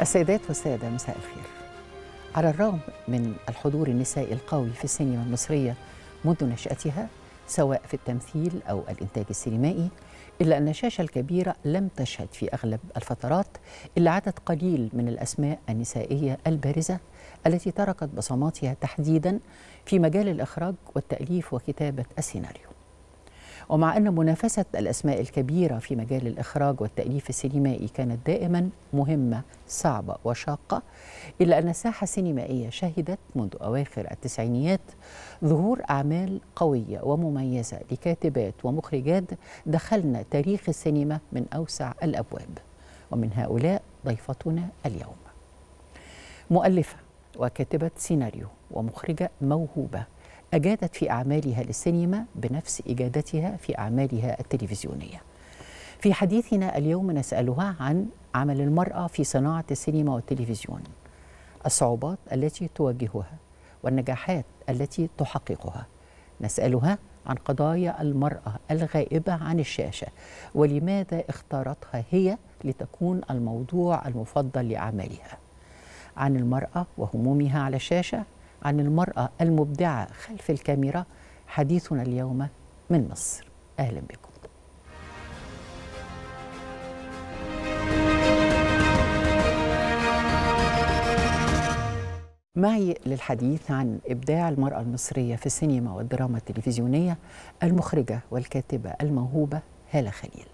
السيدات والسادة مساء الخير على الرغم من الحضور النسائي القوي في السينما المصرية منذ نشأتها سواء في التمثيل أو الإنتاج السينمائي إلا أن الشاشة الكبيرة لم تشهد في أغلب الفترات إلا عدد قليل من الأسماء النسائية البارزة التي تركت بصماتها تحديدا في مجال الإخراج والتأليف وكتابة السيناريو ومع أن منافسة الأسماء الكبيرة في مجال الإخراج والتأليف السينمائي كانت دائما مهمة صعبة وشاقة إلا أن الساحة السينمائية شهدت منذ أواخر التسعينيات ظهور أعمال قوية ومميزة لكاتبات ومخرجات دخلنا تاريخ السينما من أوسع الأبواب ومن هؤلاء ضيفتنا اليوم مؤلفة وكاتبة سيناريو ومخرجة موهوبة أجادت في أعمالها للسينما بنفس إجادتها في أعمالها التلفزيونية في حديثنا اليوم نسألها عن عمل المرأة في صناعة السينما والتلفزيون الصعوبات التي تواجهها والنجاحات التي تحققها نسألها عن قضايا المرأة الغائبة عن الشاشة ولماذا اختارتها هي لتكون الموضوع المفضل لأعمالها عن المرأة وهمومها على الشاشة عن المرأة المبدعة خلف الكاميرا حديثنا اليوم من مصر أهلا بكم معي للحديث عن إبداع المرأة المصرية في السينما والدراما التلفزيونية المخرجة والكاتبة الموهوبة هالة خليل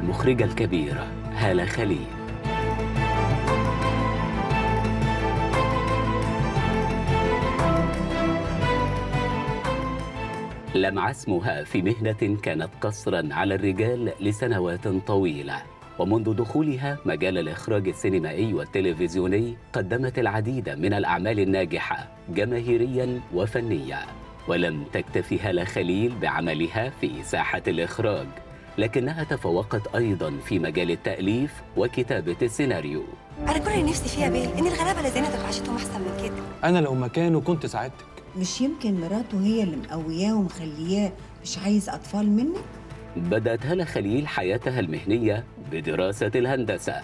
المخرجة الكبيرة هالة خليل لمع اسمها في مهنة كانت قصرا على الرجال لسنوات طويلة ومنذ دخولها مجال الإخراج السينمائي والتلفزيوني قدمت العديد من الأعمال الناجحة جماهيريا وفنيا ولم تكتفي هالة خليل بعملها في ساحة الإخراج لكنها تفوقت أيضا في مجال التأليف وكتابة السيناريو أنا كل اللي نفسي فيها بيه إن الغلابة اللي زينتك عاشتهم أحسن من كده أنا لو مكانه كنت ساعدتك مش يمكن مراته هي اللي مقوياه ومخلياه مش عايز أطفال منك؟ بدأت هلا خليل حياتها المهنية بدراسة الهندسة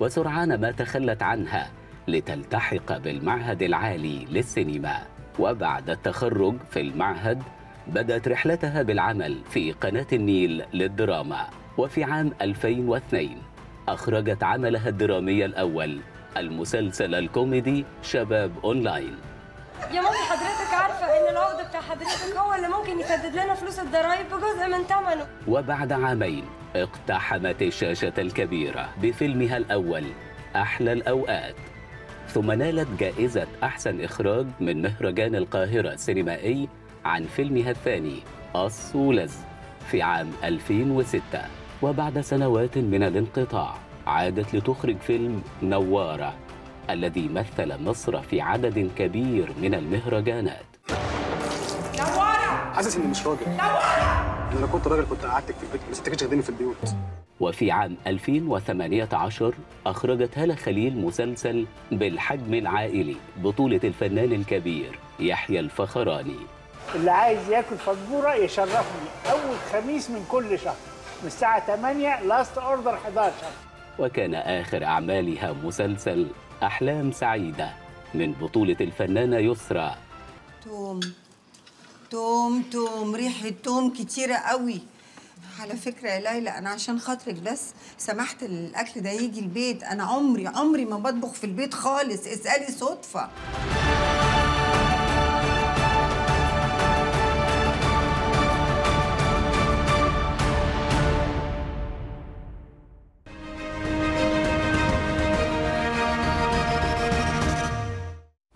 وسرعان ما تخلت عنها لتلتحق بالمعهد العالي للسينما وبعد التخرج في المعهد بدأت رحلتها بالعمل في قناة النيل للدراما وفي عام 2002 أخرجت عملها الدرامي الأول المسلسل الكوميدي شباب أونلاين يا مامي حضرتك عارفة إن العقد بتاع حضرتك هو اللي ممكن يسدد لنا فلوس الضرايب بجزء من ثمنه وبعد عامين اقتحمت الشاشة الكبيرة بفيلمها الأول أحلى الأوقات ثم نالت جائزة أحسن إخراج من مهرجان القاهرة السينمائي عن فيلمها الثاني الصولز في عام 2006 وبعد سنوات من الانقطاع عادت لتخرج فيلم نوارة الذي مثل مصر في عدد كبير من المهرجانات نوارة حاسس اني مش راجل نوارة انا لو كنت راجل كنت قعدتك في البيت بس انت كنتش في البيوت وفي عام 2018 أخرجت هالة خليل مسلسل بالحجم العائلي بطولة الفنان الكبير يحيى الفخراني اللي عايز ياكل فطبوره يشرفني اول خميس من كل شهر من الساعه 8 لاست اوردر 11 وكان اخر اعمالها مسلسل احلام سعيده من بطوله الفنانه يسرى توم توم توم ريحه توم كتيره قوي على فكرة يا ليلى أنا عشان خاطرك بس سمحت الأكل ده يجي البيت أنا عمري عمري ما بطبخ في البيت خالص اسألي صدفة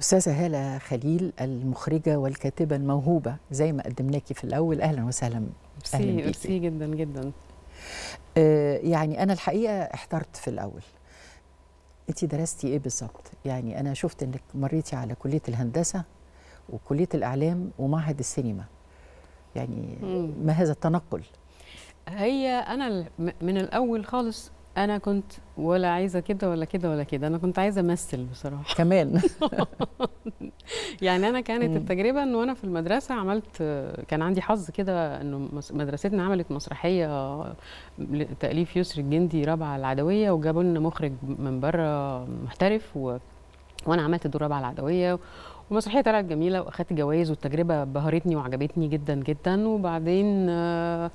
أستاذة هالة خليل المخرجة والكاتبة الموهوبة زي ما قدمناكي في الأول أهلا وسهلا ميرسي ميرسي جدا جدا آه، يعني أنا الحقيقة احترت في الأول أنت درستي إيه بالظبط؟ يعني أنا شفت إنك مريتي على كلية الهندسة وكلية الإعلام ومعهد السينما يعني ما هذا التنقل؟ هي أنا من الأول خالص انا كنت ولا عايزه كده ولا كده ولا كده انا كنت عايزه امثل بصراحه كمان يعني انا كانت التجربه ان وانا في المدرسه عملت كان عندي حظ كده انه مدرستنا عملت مسرحيه لتاليف يسري الجندي رابعه العدويه وجابوا لنا مخرج من بره محترف و... وانا عملت دور رابعه العدويه ومسرحيه طلعت جميله واخدت جوائز والتجربه بهرتني وعجبتني جدا جدا وبعدين آه،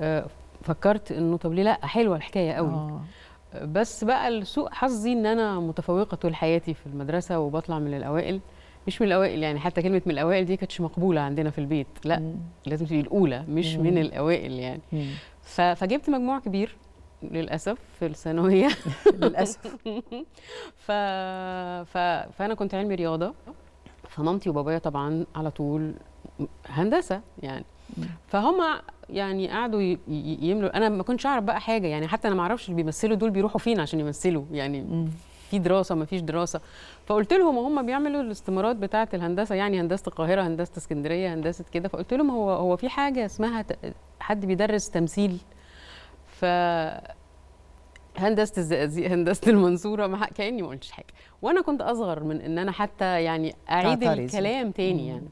آه، فكرت انه طب ليه لا حلوه الحكايه قوي أوه. بس بقى لسوء حظي ان انا متفوقه طول حياتي في المدرسه وبطلع من الاوائل مش من الاوائل يعني حتى كلمه من الاوائل دي كانتش مقبوله عندنا في البيت لا مم. لازم تبقي الاولى مش مم. من الاوائل يعني مم. فجبت مجموع كبير للاسف في الثانويه للاسف ف... ف... فانا كنت علمي رياضه فمامتي وبابايا طبعا على طول هندسه يعني فهم يعني قعدوا يملوا انا ما كنتش اعرف بقى حاجه يعني حتى انا ما اعرفش اللي بيمثلوا دول بيروحوا فين عشان يمثلوا يعني م. في دراسه ما فيش دراسه فقلت لهم وهم بيعملوا الاستمارات بتاعه الهندسه يعني هندسه القاهره هندسه اسكندريه هندسه كده فقلت لهم هو هو في حاجه اسمها حد بيدرس تمثيل ف هندسه الزقازيق هندسه المنصوره ما كاني ما قلتش حاجه وانا كنت اصغر من ان انا حتى يعني اعيد الكلام تاني يعني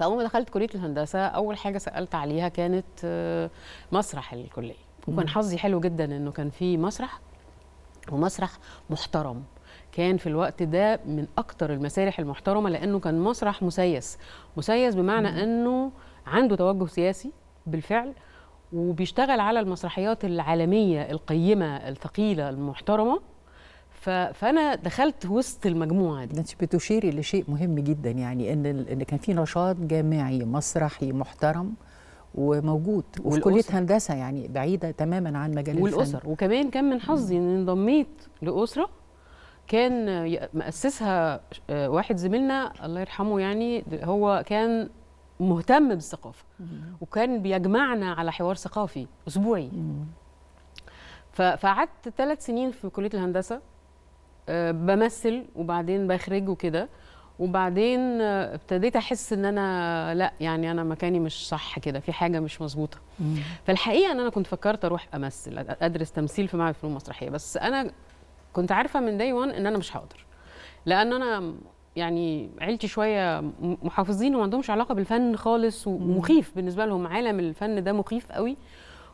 فاول ما دخلت كليه الهندسه اول حاجه سالت عليها كانت آه، مسرح الكليه وكان حظي حلو جدا انه كان في مسرح ومسرح محترم كان في الوقت ده من اكتر المسارح المحترمه لانه كان مسرح مسيس مسيس بمعنى مم. انه عنده توجه سياسي بالفعل وبيشتغل على المسرحيات العالميه القيمه الثقيله المحترمه ف... فانا دخلت وسط المجموعه دي انت بتشيري لشيء مهم جدا يعني ان ان كان في نشاط جامعي مسرحي محترم وموجود وفي كليه هندسه يعني بعيده تماما عن مجال والاسر الفن. وكمان كان من حظي ان انضميت لاسره كان مؤسسها آه، واحد زميلنا الله يرحمه يعني هو كان مهتم بالثقافه وكان بيجمعنا على حوار ثقافي اسبوعي فقعدت ثلاث سنين في كليه الهندسه بمثل وبعدين بخرج وكده وبعدين ابتديت احس ان انا لا يعني انا مكاني مش صح كده في حاجه مش مظبوطه فالحقيقه ان انا كنت فكرت اروح امثل ادرس تمثيل في معهد فنون مسرحيه بس انا كنت عارفه من داي 1 ان انا مش هقدر لان انا يعني عيلتي شويه محافظين وما عندهمش علاقه بالفن خالص ومخيف بالنسبه لهم عالم الفن ده مخيف قوي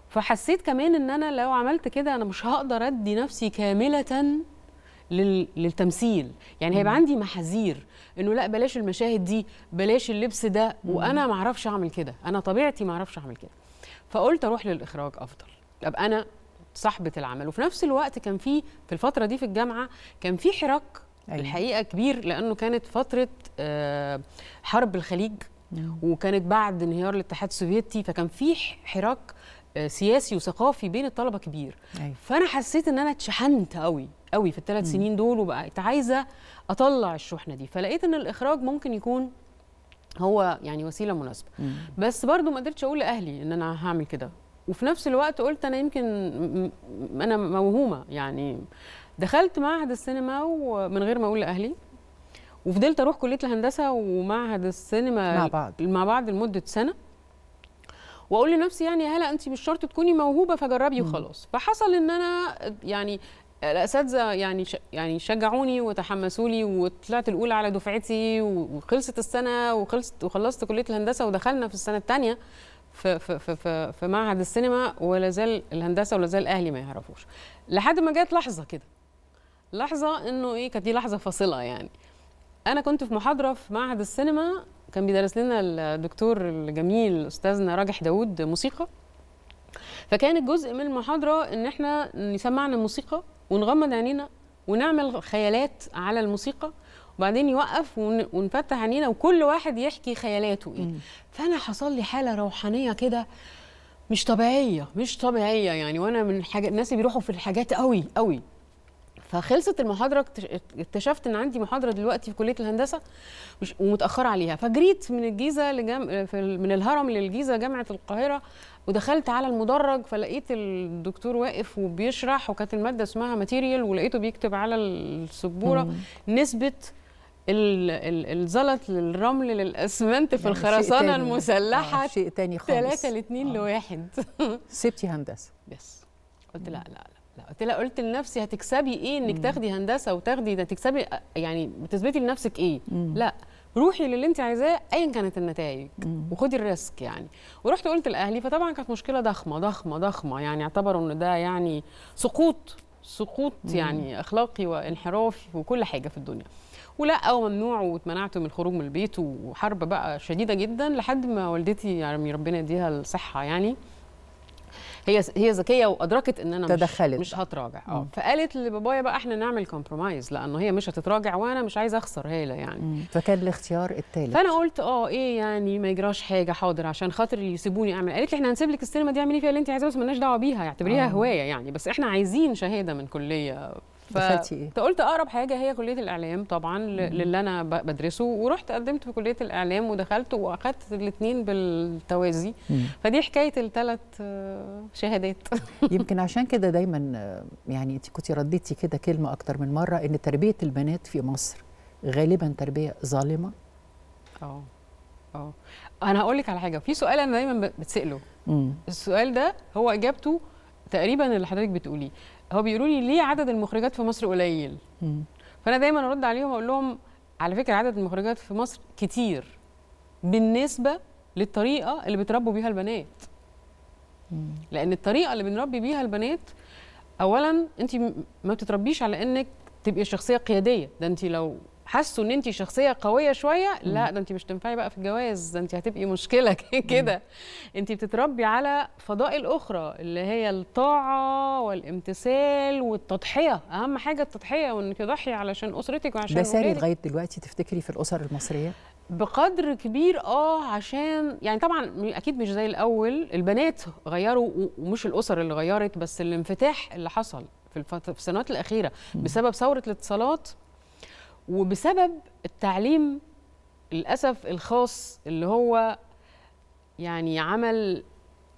فحسيت كمان ان انا لو عملت كده انا مش هقدر ادي نفسي كامله للتمثيل يعني هيبقى عندي محاذير انه لا بلاش المشاهد دي بلاش اللبس ده وانا ما اعرفش اعمل كده انا طبيعتي ما اعرفش اعمل كده فقلت اروح للاخراج افضل ابقى انا صاحبه العمل وفي نفس الوقت كان في في الفتره دي في الجامعه كان في حراك أيوة. الحقيقه كبير لانه كانت فتره آه، حرب الخليج وكانت بعد انهيار الاتحاد السوفيتي فكان في حراك آه، سياسي وثقافي بين الطلبه كبير أيوة. فانا حسيت ان انا اتشحنت قوي قوي في الثلاث سنين دول وبقيت عايزه اطلع الشحنه دي فلقيت ان الاخراج ممكن يكون هو يعني وسيله مناسبه مم. بس برضو ما قدرتش اقول لاهلي ان انا هعمل كده وفي نفس الوقت قلت انا يمكن انا موهومه يعني دخلت معهد السينما ومن غير ما اقول لاهلي وفضلت اروح كليه الهندسه ومعهد السينما مع بعض مع بعض لمده سنه واقول لنفسي يعني يا هلا انت مش شرط تكوني موهوبه فجربي وخلاص فحصل ان انا يعني الاساتذه يعني يعني شجعوني وتحمسوا لي وطلعت الاولى على دفعتي وخلصت السنه وخلصت وخلصت كليه الهندسه ودخلنا في السنه الثانيه في في في في معهد السينما ولا زال الهندسه ولا زال اهلي ما يعرفوش لحد ما جت لحظه كده لحظه انه ايه كانت دي لحظه فاصله يعني انا كنت في محاضره في معهد السينما كان بيدرس لنا الدكتور الجميل استاذنا راجح داوود موسيقى فكان الجزء من المحاضره ان احنا نسمعنا الموسيقى ونغمض عينينا ونعمل خيالات على الموسيقى وبعدين يوقف ونفتح عينينا وكل واحد يحكي خيالاته ايه فانا حصل لي حاله روحانيه كده مش طبيعيه مش طبيعيه يعني وانا من حاجه الناس بيروحوا في الحاجات قوي قوي فخلصت المحاضره اكتشفت ان عندي محاضره دلوقتي في كليه الهندسه ومتاخره عليها فجريت من الجيزه لجم... من الهرم للجيزه جامعه القاهره ودخلت على المدرج فلقيت الدكتور واقف وبيشرح وكانت الماده اسمها ماتيريال ولقيته بيكتب على السبوره نسبه الزلط للرمل للاسمنت في يعني الخرسانه المسلحه آه شيء تاني خالص 3 ل 2 لواحد سبتي هندسه بس قلت لا لا لا قلت لها قلت لنفسي هتكسبي ايه انك تاخدي هندسه وتاخدي ده تكسبي آه، يعني بتثبتي لنفسك ايه مم. لا روحي للي انت عايزاه ايا كانت النتائج وخدي الريسك يعني ورحت قلت لاهلي فطبعا كانت مشكله ضخمه ضخمه ضخمه يعني اعتبروا ان ده يعني سقوط سقوط مم. يعني اخلاقي وانحرافي وكل حاجه في الدنيا ولا وممنوع واتمنعت من الخروج من البيت وحرب بقى شديده جدا لحد ما والدتي يعني ربنا يديها الصحه يعني هي هي ذكيه وادركت ان انا تدخلت مش, مش هتراجع اه فقالت لبابايا بقى احنا نعمل كومبرومايز لانه هي مش هتتراجع وانا مش عايزه اخسر هاله يعني مم. فكان الاختيار الثالث فانا قلت اه ايه يعني ما يجراش حاجه حاضر عشان خاطر يسيبوني اعمل قالت لي احنا هنسيب لك السينما دي اعملي فيها اللي انت عايزاه بس مالناش دعوه بيها اعتبريها آه. هوايه يعني بس احنا عايزين شهاده من كليه إيه؟ فانت قلت اقرب حاجه هي كليه الاعلام طبعا للي انا بدرسه ورحت قدمت في كليه الاعلام ودخلت واخدت الاثنين بالتوازي مم. فدي حكايه الثلاث آه، شهادات يمكن عشان كده دايما آه، يعني انت كنت رديتي كده كلمه اكتر من مره ان تربيه البنات في مصر غالبا تربيه ظالمه اه اه انا هقول لك على حاجه في سؤال انا دايما بتساله السؤال ده هو اجابته تقريبا اللي حضرتك بتقوليه هو بيقولوا لي ليه عدد المخرجات في مصر قليل فانا دايما ارد عليهم اقول لهم على فكره عدد المخرجات في مصر كتير بالنسبه للطريقه اللي بتربوا بيها البنات لان الطريقه اللي بنربي بيها البنات اولا انت ما بتتربيش على انك تبقي شخصيه قياديه ده انت لو حسوا ان انت شخصيه قويه شويه لا ده انت مش تنفعي بقى في الجواز ده انت هتبقي مشكله كده انت بتتربي على فضائل اخرى اللي هي الطاعه والامتثال والتضحيه اهم حاجه التضحيه وانك تضحي علشان اسرتك وعشان ده ساري لغايه دلوقتي تفتكري في الاسر المصريه بقدر كبير اه عشان يعني طبعا اكيد مش زي الاول البنات غيروا ومش الاسر اللي غيرت بس الانفتاح اللي حصل في السنوات الاخيره بسبب ثوره الاتصالات وبسبب التعليم للاسف الخاص اللي هو يعني عمل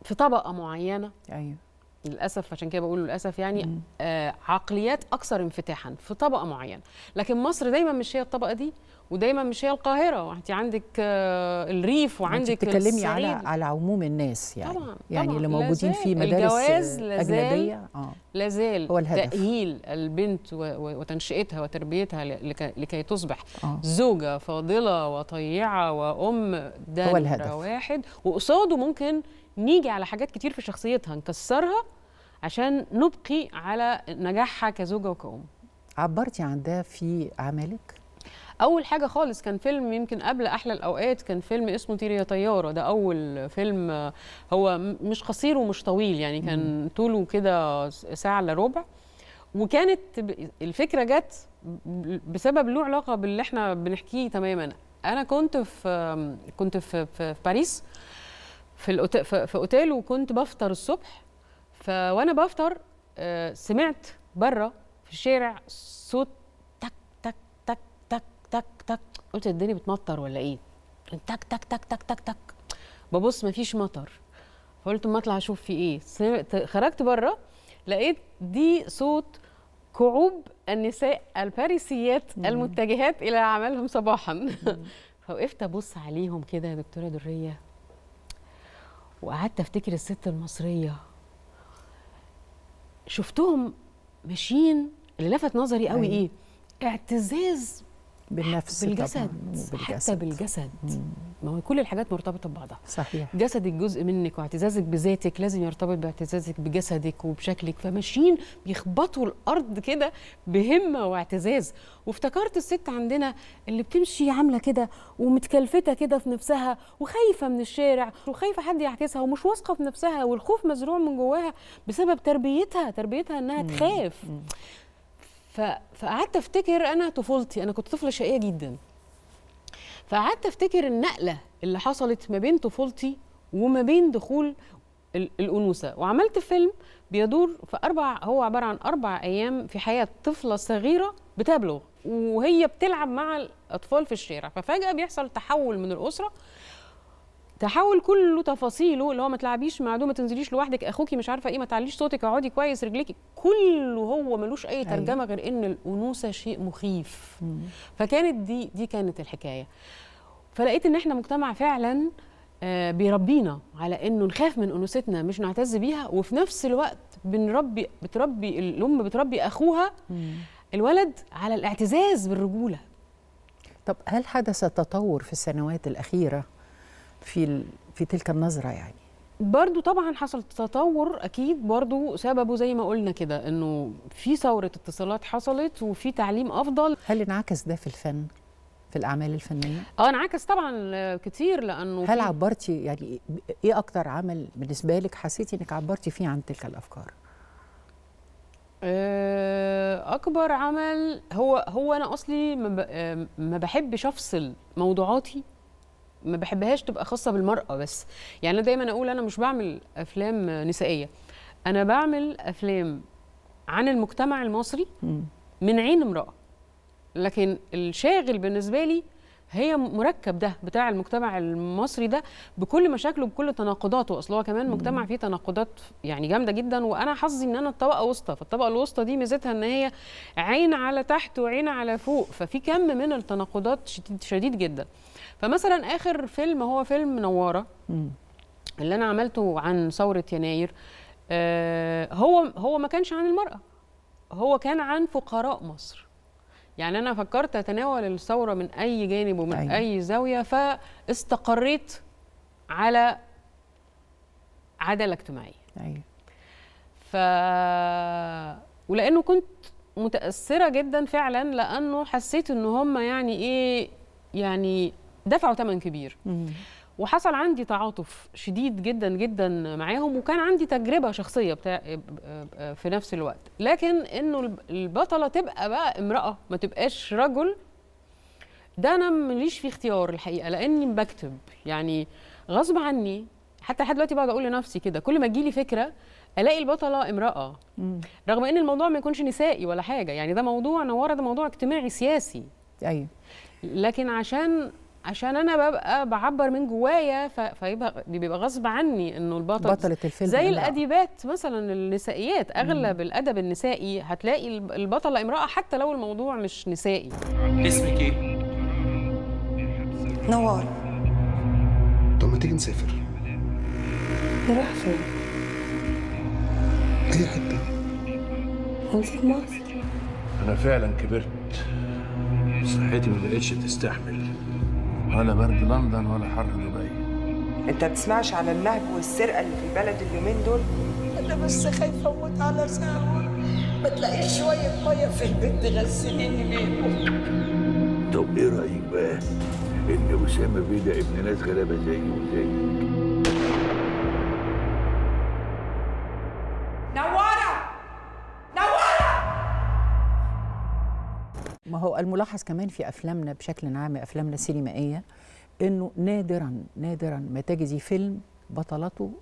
في طبقه معينه ايوه للاسف عشان كده بقول للاسف يعني آه عقليات اكثر انفتاحا في طبقه معينه لكن مصر دايما مش هي الطبقه دي ودايما مش هي القاهره انت عندك آه الريف وعندك بتتكلمي على على عموم الناس يعني طبعا يعني طبعا اللي موجودين في مدارس الجواز اجنبيه اه لازال هو الهدف. تاهيل البنت وتنشئتها وتربيتها لكي تصبح آه. زوجه فاضله وطيعه وام ده هو الهدف واحد وقصاده ممكن نيجي على حاجات كتير في شخصيتها نكسرها عشان نبقي على نجاحها كزوجه وكأم عبرتي عن ده في عملك؟ اول حاجه خالص كان فيلم يمكن قبل احلى الاوقات كان فيلم اسمه طير يا طياره ده اول فيلم هو مش قصير ومش طويل يعني كان طوله كده ساعه الا ربع وكانت الفكره جت بسبب له علاقه باللي احنا بنحكيه تماما انا كنت في كنت في, في باريس في في اوتيل وكنت بفطر الصبح فوانا بفطر آه، سمعت بره في الشارع صوت تك تك تك تك تك تك قلت الدنيا بتمطر ولا ايه تك تك تك تك تك تك ببص مفيش مطر فقلت اما اطلع اشوف في ايه سمعت خرجت بره لقيت دي صوت كعوب النساء الباريسيات المتجهات الى عملهم صباحا فوقفت ابص عليهم كده يا دكتوره دريه وقعدت افتكر الست المصريه شفتهم ماشيين اللي لفت نظري قوي أيه. ايه اعتزاز بالنفس بالجسد حتى بالجسد ما هو كل الحاجات مرتبطه ببعضها صحيح جسدك جزء منك واعتزازك بذاتك لازم يرتبط باعتزازك بجسدك وبشكلك فماشيين بيخبطوا الارض كده بهمه واعتزاز وافتكرت الست عندنا اللي بتمشي عامله كده ومتكلفته كده في نفسها وخايفه من الشارع وخايفه حد يعكسها ومش واثقه في نفسها والخوف مزروع من جواها بسبب تربيتها تربيتها انها مم. تخاف مم. فقعدت افتكر انا طفولتي انا كنت طفله شقيه جدا فقعدت افتكر النقله اللي حصلت ما بين طفولتي وما بين دخول الانوثه وعملت فيلم بيدور في اربع هو عباره عن اربع ايام في حياه طفله صغيره بتبلغ وهي بتلعب مع الاطفال في الشارع ففجاه بيحصل تحول من الاسره تحول كله تفاصيله اللي هو ما تلعبيش معدوم ما تنزليش لوحدك اخوكي مش عارفه ايه ما تعليش صوتك اقعدي كويس رجليكي كله هو ملوش اي أيوة. ترجمه غير ان الانوثه شيء مخيف فكانت دي دي كانت الحكايه فلقيت ان احنا مجتمع فعلا آه، بيربينا على انه نخاف من انوثتنا مش نعتز بيها وفي نفس الوقت بنربي بتربي الام بتربي اخوها الولد على الاعتزاز بالرجوله طب هل حدث تطور في السنوات الاخيره في في تلك النظره يعني برضو طبعا حصل تطور اكيد برضو سببه زي ما قلنا كده انه في ثوره اتصالات حصلت وفي تعليم افضل هل انعكس ده في الفن في الاعمال الفنيه اه انعكس طبعا كتير لانه هل عبرتي يعني ايه اكتر عمل بالنسبه لك حسيتي انك عبرتي فيه عن تلك الافكار آه، اكبر عمل هو هو انا اصلي ما آه، بحبش افصل موضوعاتي ما بحبهاش تبقى خاصه بالمراه بس يعني انا دايما اقول انا مش بعمل افلام نسائيه انا بعمل افلام عن المجتمع المصري من عين امراه لكن الشاغل بالنسبه لي هي مركب ده بتاع المجتمع المصري ده بكل مشاكله بكل تناقضاته اصل هو كمان مجتمع فيه تناقضات يعني جامده جدا وانا حظي ان انا الطبقه وسطى فالطبقه الوسطى دي ميزتها ان هي عين على تحت وعين على فوق ففي كم من التناقضات شديد, شديد جدا فمثلا اخر فيلم هو فيلم نواره اللي انا عملته عن ثوره يناير آه هو هو ما كانش عن المراه هو كان عن فقراء مصر يعني انا فكرت اتناول الثوره من اي جانب ومن أيوة. اي زاويه فاستقريت على عداله اجتماعيه ايوه ف ولانه كنت متاثره جدا فعلا لانه حسيت ان هم يعني ايه يعني دفعوا ثمن كبير وحصل عندي تعاطف شديد جدا جدا معاهم وكان عندي تجربه شخصيه بتاع في نفس الوقت لكن انه البطله تبقى بقى امراه ما تبقاش رجل ده انا ماليش فيه اختيار الحقيقه لاني بكتب يعني غصب عني حتى لحد دلوقتي بقعد اقول لنفسي كده كل ما تجيلي فكره الاقي البطله امراه رغم ان الموضوع ما يكونش نسائي ولا حاجه يعني ده موضوع نوره ده موضوع اجتماعي سياسي ايوه لكن عشان عشان انا ببقى بعبر من جوايا ف... فيبقى بيبقى غصب عني انه البطل بطلة الفيلم زي الاديبات مثلا النسائيات اغلب مم. الادب النسائي هتلاقي البطله امراه حتى لو الموضوع مش نسائي اسمك ايه؟ نوار طب ما تيجي نسافر نروح فين؟ اي حته هنسيب مصر انا فعلا كبرت صحتي ما بقتش تستحمل ولا برد لندن ولا حر دبي انت بتسمعش على النهب والسرقه اللي في البلد اليومين دول انا بس خايفه اموت على سهوه ما تلاقيش شويه ميه في البيت تغسليني بيهم طب ايه رايك بقى ان اسامه بيه ابن ناس غلابه زيي وزيك هو الملاحظ كمان في افلامنا بشكل عام افلامنا السينمائيه انه نادرا نادرا ما تجدي فيلم بطلته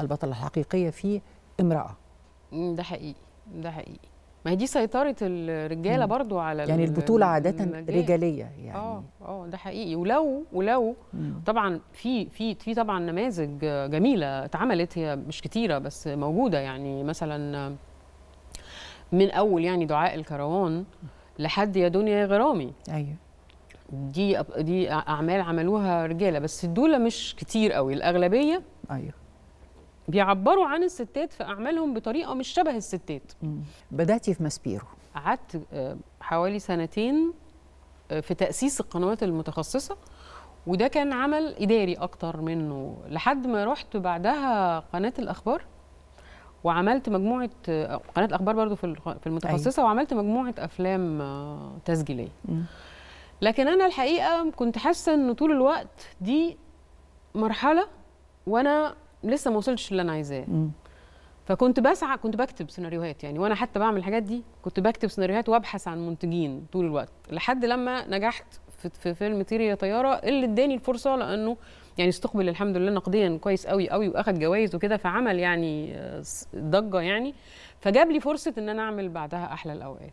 البطله الحقيقيه فيه امراه ده حقيقي ده حقيقي ما هي دي سيطرة الرجالة مم. برضو على يعني البطولة عادة المجال. رجالية آه، يعني اه اه ده حقيقي ولو ولو مم. طبعا في في في طبعا نماذج جميلة اتعملت هي مش كتيرة بس موجودة يعني مثلا من أول يعني دعاء الكروان لحد يا دنيا يا غرامي ايوه دي دي اعمال عملوها رجاله بس دول مش كتير قوي الاغلبيه ايوه بيعبروا عن الستات في اعمالهم بطريقه مش شبه الستات بداتي في ماسبيرو قعدت آه، حوالي سنتين آه، في تاسيس القنوات المتخصصه وده كان عمل اداري اكتر منه لحد ما رحت بعدها قناه الاخبار وعملت مجموعه قناه الاخبار برضو في في المتخصصه أيوة. وعملت مجموعه افلام آه، تسجيليه لكن انا الحقيقه كنت حاسه ان طول الوقت دي مرحله وانا لسه ما وصلتش اللي انا عايزاه فكنت بسعى كنت بكتب سيناريوهات يعني وانا حتى بعمل الحاجات دي كنت بكتب سيناريوهات وابحث عن منتجين طول الوقت لحد لما نجحت في, في فيلم طيري يا طياره اللي اداني الفرصه لانه يعني استقبل الحمد لله نقديا كويس قوي قوي واخد جوائز وكده فعمل يعني آه، ضجه يعني فجاب لي فرصه ان انا اعمل بعدها احلى الاوقات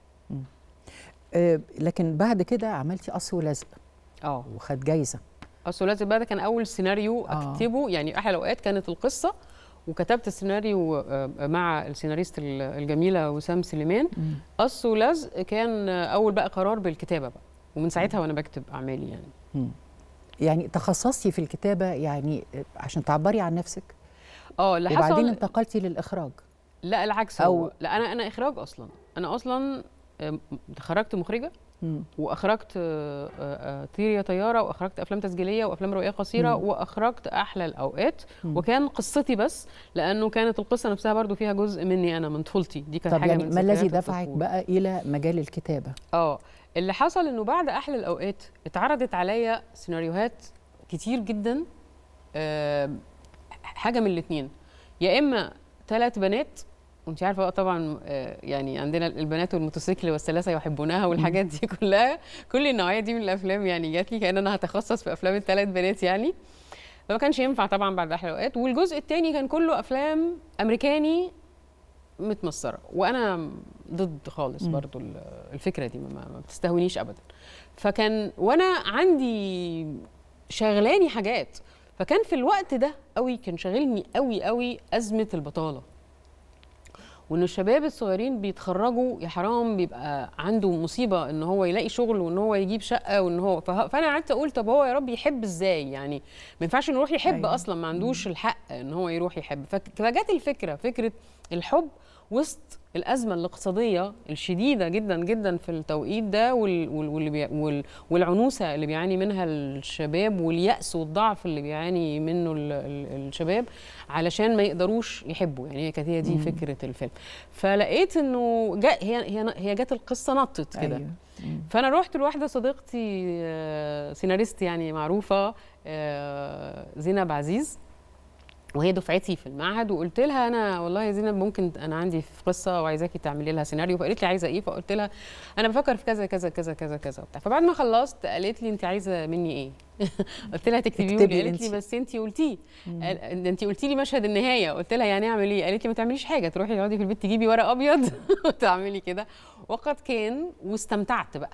آه، لكن بعد كده عملتي قص ولزق اه وخد جايزه قص ولزق بقى ده كان اول سيناريو آه. اكتبه أوه. يعني احلى الاوقات كانت القصه وكتبت السيناريو مع السيناريست الجميله وسام سليمان قص ولزق كان اول بقى قرار بالكتابه بقى ومن ساعتها وانا بكتب اعمالي يعني م. يعني تخصصتي في الكتابه يعني آه، عشان تعبري عن نفسك اه اللي حصل وبعدين انتقلتي للاخراج لا العكس أو لا انا انا اخراج اصلا انا اصلا تخرجت مخرجه واخرجت طير آه، آه، يا طياره واخرجت افلام تسجيليه وافلام رؤيه قصيره مم. واخرجت احلى الاوقات مم. وكان قصتي بس لانه كانت القصه نفسها برضو فيها جزء مني انا من طفولتي دي كانت طب حاجه يعني ما الذي دفعك بقى الى مجال الكتابه اه اللي حصل انه بعد احلى الاوقات اتعرضت عليا سيناريوهات كتير جدا آه، حاجه من الاثنين يا اما ثلاث بنات وانت عارفه طبعا آه، يعني عندنا البنات والموتوسيكل والثلاثه يحبونها والحاجات دي كلها كل النوعيه دي من الافلام يعني جات لي كان انا هتخصص في افلام الثلاث بنات يعني فما كانش ينفع طبعا بعد احلى الاوقات والجزء الثاني كان كله افلام امريكاني متمسره وانا ضد خالص برضو الفكره دي ما بتستهونيش ابدا فكان وانا عندي شغلاني حاجات فكان في الوقت ده قوي كان شاغلني قوي قوي ازمه البطاله وان الشباب الصغيرين بيتخرجوا يا حرام بيبقى عنده مصيبه ان هو يلاقي شغل وان هو يجيب شقه وان هو فانا قعدت اقول طب هو يا رب يحب ازاي يعني ما ينفعش انه يروح يحب أيوة. اصلا ما عندوش الحق ان هو يروح يحب فجت الفكره فكره الحب وسط الازمه الاقتصاديه الشديده جدا جدا في التوقيت ده والعنوسه اللي بيعاني منها الشباب والياس والضعف اللي بيعاني منه الشباب علشان ما يقدروش يحبوا يعني كانت هي دي فكره الفيلم فلقيت انه جاء هي هي هي جت القصه نطت كده أيوة. فانا رحت لواحده صديقتي آه، سيناريست يعني معروفه آه، زينب عزيز وهي دفعتي في المعهد وقلت لها انا والله يا زينب ممكن انا عندي في قصه وعايزاكي تعملي لها سيناريو فقالت لي عايزه ايه فقلت لها انا بفكر في كذا كذا كذا كذا كذا وبتاع فبعد ما خلصت قالت لي انت عايزه مني ايه قلت لها تكتبيه لي قالت لي بس انت قلتيه انت قلتي لي مشهد النهايه قلت لها يعني اعمل ايه قالت لي ما تعمليش حاجه تروحي تقعدي في البيت تجيبي ورق ابيض وتعملي كده وقد كان واستمتعت بقى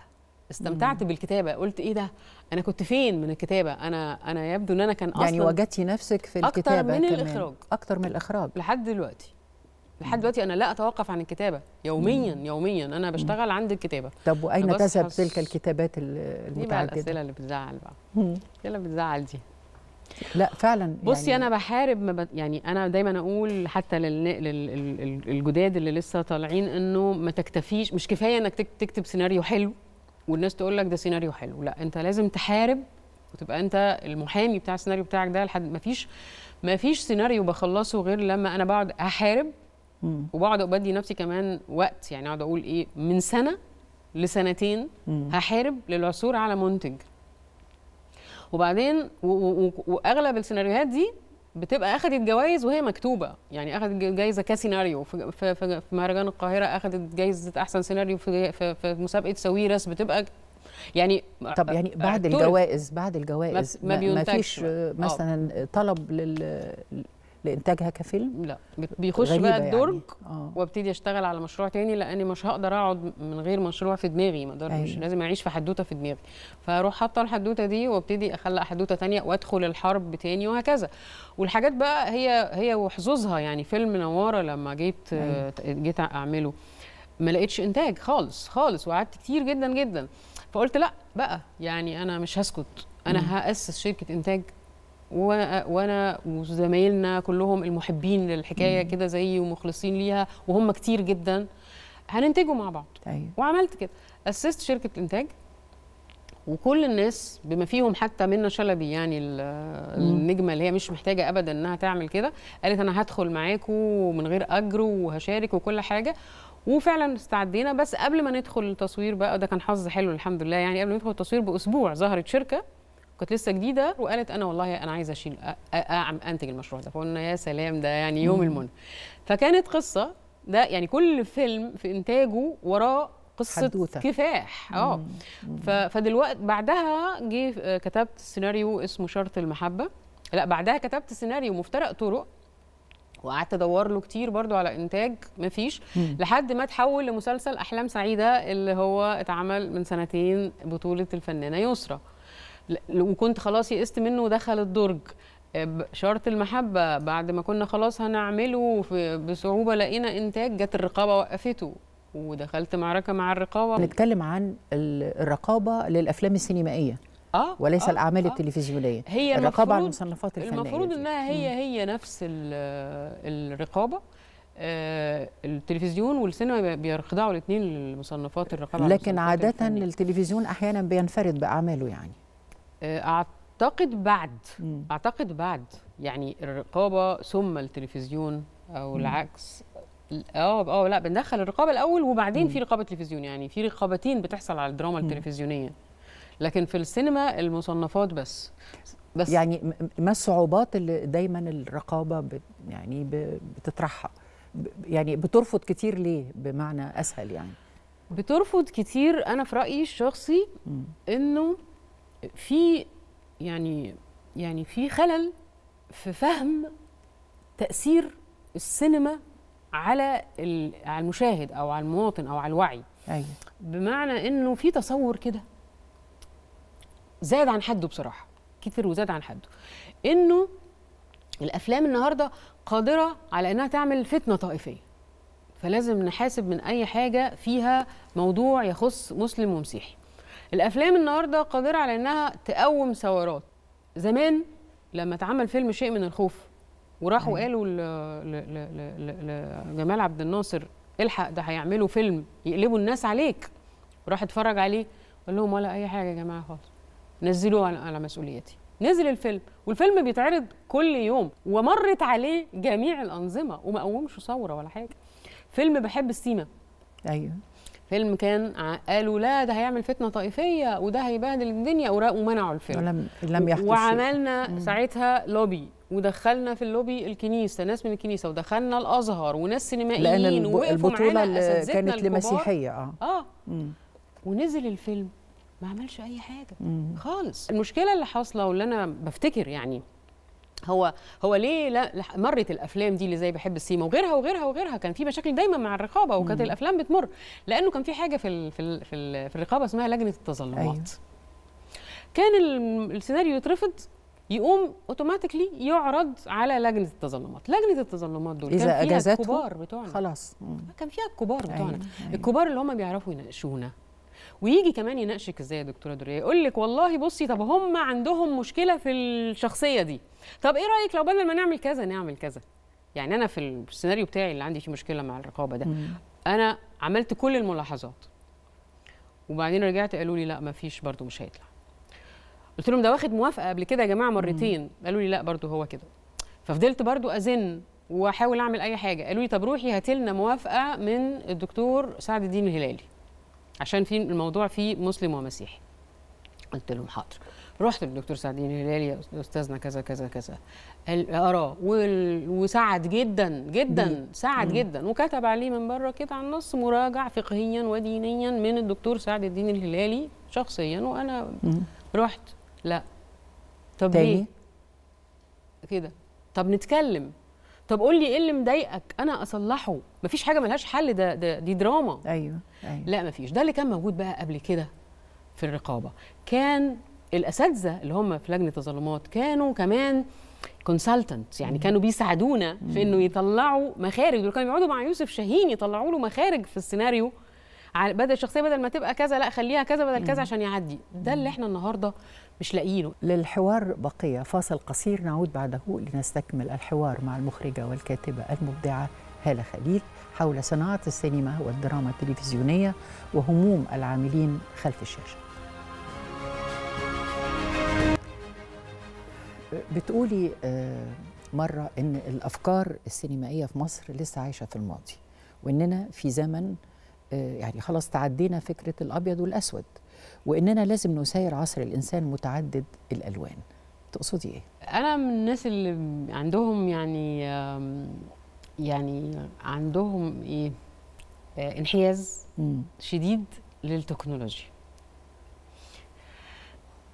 استمتعت بالكتابه قلت ايه ده انا كنت فين من الكتابه انا انا يبدو ان انا كان يعني اصلا يعني وجدتي نفسك في الكتابه اكتر من كمان. الاخراج اكتر من الاخراج لحد دلوقتي لحد دلوقتي انا لا اتوقف عن الكتابه يوميا مم. يوميا انا بشتغل عند الكتابه طب واين تذهب حس... تلك الكتابات المتعدده دي بقى الاسئله اللي بتزعل بقى الاسئله اللي بتزعل دي لا فعلا يعني بصي انا بحارب ما ب... يعني انا دايما اقول حتى لل... لل... الجداد اللي لسه طالعين انه ما تكتفيش مش كفايه انك تكتب سيناريو حلو والناس تقول لك ده سيناريو حلو لا انت لازم تحارب وتبقى انت المحامي بتاع السيناريو بتاعك ده لحد ما فيش ما فيش سيناريو بخلصه غير لما انا بقعد احارب وبقعد بدي نفسي كمان وقت يعني اقعد اقول ايه من سنه لسنتين هحارب للعثور على منتج وبعدين واغلب السيناريوهات دي بتبقى اخذت جوائز وهي مكتوبه يعني اخذت جائزه كسيناريو في, في, في مهرجان القاهره اخذت جائزه احسن سيناريو في في, في مسابقه سويرس بتبقى يعني طب يعني بعد الجوائز بعد الجوائز ما, ما, ما فيش آه. مثلا طلب لل لانتاجها كفيلم لا بيخش بقى الدرج يعني. آه. وابتدي اشتغل على مشروع تاني لاني مش هقدر اقعد من غير مشروع في دماغي ما أيوة. مش لازم اعيش في حدوته في دماغي فاروح حاطه الحدوته دي وابتدي اخلق حدوته تانية وادخل الحرب تاني وهكذا والحاجات بقى هي هي وحظوظها يعني فيلم نواره لما جيت أيوة. جيت اعمله ما لقيتش انتاج خالص خالص وقعدت كتير جدا جدا فقلت لا بقى يعني انا مش هسكت انا هاسس شركه انتاج وانا وانا وزمايلنا كلهم المحبين للحكايه كده زيي ومخلصين ليها وهم كتير جدا هننتجوا مع بعض أيوة. وعملت كده اسست شركه انتاج وكل الناس بما فيهم حتى منى شلبي يعني النجمه اللي هي مش محتاجه ابدا انها تعمل كده قالت انا هدخل معاكم من غير اجر وهشارك وكل حاجه وفعلا استعدينا بس قبل ما ندخل التصوير بقى ده كان حظ حلو الحمد لله يعني قبل ما ندخل التصوير باسبوع ظهرت شركه كنت لسه جديده وقالت انا والله انا عايزه اشيل انتج المشروع ده فقلنا يا سلام ده يعني يوم المنى فكانت قصه ده يعني كل فيلم في انتاجه وراه قصه حدوثة. كفاح اه فدلوقتي بعدها جه آه، كتبت سيناريو اسمه شرط المحبه لا بعدها كتبت سيناريو مفترق طرق وقعدت ادور له كتير برضو على انتاج مفيش مم. لحد ما اتحول لمسلسل احلام سعيده اللي هو اتعمل من سنتين بطوله الفنانه يسرا وكنت خلاص يئست منه ودخل الدرج آه، شرط المحبة بعد ما كنا خلاص هنعمله بصعوبة لقينا إنتاج جت الرقابة وقفته ودخلت معركة مع الرقابة نتكلم عن الرقابة للأفلام السينمائية آه وليس آه الأعمال آه التلفزيونية هي الرقابة على المصنفات الفنية المفروض إنها هي هي نفس آه، الرقابة آه التلفزيون والسينما بيخضعوا الاثنين لمصنفات الرقابة لكن عادة التلفزيون أحيانا بينفرد بأعماله يعني اعتقد بعد م. اعتقد بعد يعني الرقابه ثم التلفزيون او م. العكس اه اه لا بندخل الرقابه الاول وبعدين م. في رقابه تلفزيون يعني في رقابتين بتحصل على الدراما التلفزيونيه لكن في السينما المصنفات بس بس يعني ما الصعوبات اللي دايما الرقابه يعني بتطرحها يعني بترفض كتير ليه بمعنى اسهل يعني بترفض كتير انا في رايي الشخصي انه في يعني يعني في خلل في فهم تاثير السينما على على المشاهد او على المواطن او على الوعي أيوة. بمعنى انه في تصور كده زاد عن حده بصراحه كتر وزاد عن حده انه الافلام النهارده قادره على انها تعمل فتنه طائفيه فلازم نحاسب من اي حاجه فيها موضوع يخص مسلم ومسيحي الافلام النهارده قادره على انها تقوم ثورات زمان لما اتعمل فيلم شيء من الخوف وراحوا أيوة. قالوا لجمال عبد الناصر الحق ده هيعملوا فيلم يقلبوا الناس عليك راح اتفرج عليه قال لهم ولا اي حاجه يا جماعه خالص نزلوه على مسؤوليتي نزل الفيلم والفيلم بيتعرض كل يوم ومرت عليه جميع الانظمه وما قومش ثوره ولا حاجه فيلم بحب السيما ايوه فيلم كان قالوا لا ده هيعمل فتنه طائفيه وده هيبهدل الدنيا ومنعوا الفيلم لم لم وعملنا ساعتها لوبي ودخلنا في اللوبي الكنيسه ناس من الكنيسه ودخلنا الازهر وناس سينمائيين لان البطوله اللي كانت الكبار. لمسيحيه اه اه ونزل الفيلم ما عملش اي حاجه مم. خالص المشكله اللي حاصله واللي انا بفتكر يعني هو هو ليه مرت الافلام دي اللي زي بحب السيما وغيرها وغيرها وغيرها كان في مشاكل دايما مع الرقابه وكانت الافلام بتمر لانه كان في حاجه في الـ في الـ في, الـ في الرقابه اسمها لجنه التظلمات أيوه. كان السيناريو يترفض يقوم اوتوماتيكلي يعرض على لجنه التظلمات لجنه التظلمات دول إذا كان فيها الكبار بتوعنا خلاص مم. كان فيها الكبار أيوة، بتوعنا أيوه. أيوه. الكبار اللي هم بيعرفوا يناقشونا ويجي كمان يناقشك ازاي يا دكتوره دريه يقول لك والله بصي طب هم عندهم مشكله في الشخصيه دي طب ايه رايك لو بدل ما نعمل كذا نعمل كذا يعني انا في السيناريو بتاعي اللي عندي فيه مشكله مع الرقابه ده مم. انا عملت كل الملاحظات وبعدين رجعت قالوا لي لا ما فيش برضو مش هيطلع قلت لهم ده واخد موافقه قبل كده يا جماعه مرتين مم. قالوا لي لا برضو هو كده ففضلت برضو ازن واحاول اعمل اي حاجه قالوا لي طب روحي هاتي لنا موافقه من الدكتور سعد الدين الهلالي عشان في الموضوع فيه مسلم ومسيحي قلت لهم حاضر رحت للدكتور سعدين يعني هلال يا استاذنا كذا كذا كذا قال اراه وساعد جدا جدا ساعد جدا وكتب عليه من بره كده على النص مراجع فقهيا ودينيا من الدكتور سعد الدين الهلالي شخصيا وانا رحت لا طب تاني. كده طب نتكلم طب قول لي ايه اللي مضايقك انا اصلحه مفيش حاجه ملهاش حل ده, ده دي دراما ايوه ايوه لا مفيش ده اللي كان موجود بقى قبل كده في الرقابه كان الاساتذه اللي هم في لجنه التظلمات كانوا كمان كونسلتنت يعني كانوا بيساعدونا في انه يطلعوا مخارج دول كانوا بيقعدوا مع يوسف شاهين يطلعوا له مخارج في السيناريو بدل الشخصيه بدل ما تبقى كذا لا خليها كذا بدل كذا عشان يعدي ده اللي احنا النهارده مش لاقيينه للحوار بقيه فاصل قصير نعود بعده لنستكمل الحوار مع المخرجه والكاتبه المبدعه هاله خليل حول صناعه السينما والدراما التلفزيونيه وهموم العاملين خلف الشاشه بتقولي آه، مرة إن الأفكار السينمائية في مصر لسه عايشة في الماضي وإننا في زمن آه، يعني خلاص تعدينا فكرة الأبيض والأسود وإننا لازم نسير عصر الإنسان متعدد الألوان تقصدي إيه؟ أنا من الناس اللي عندهم يعني يعني عندهم إيه آه، انحياز شديد للتكنولوجيا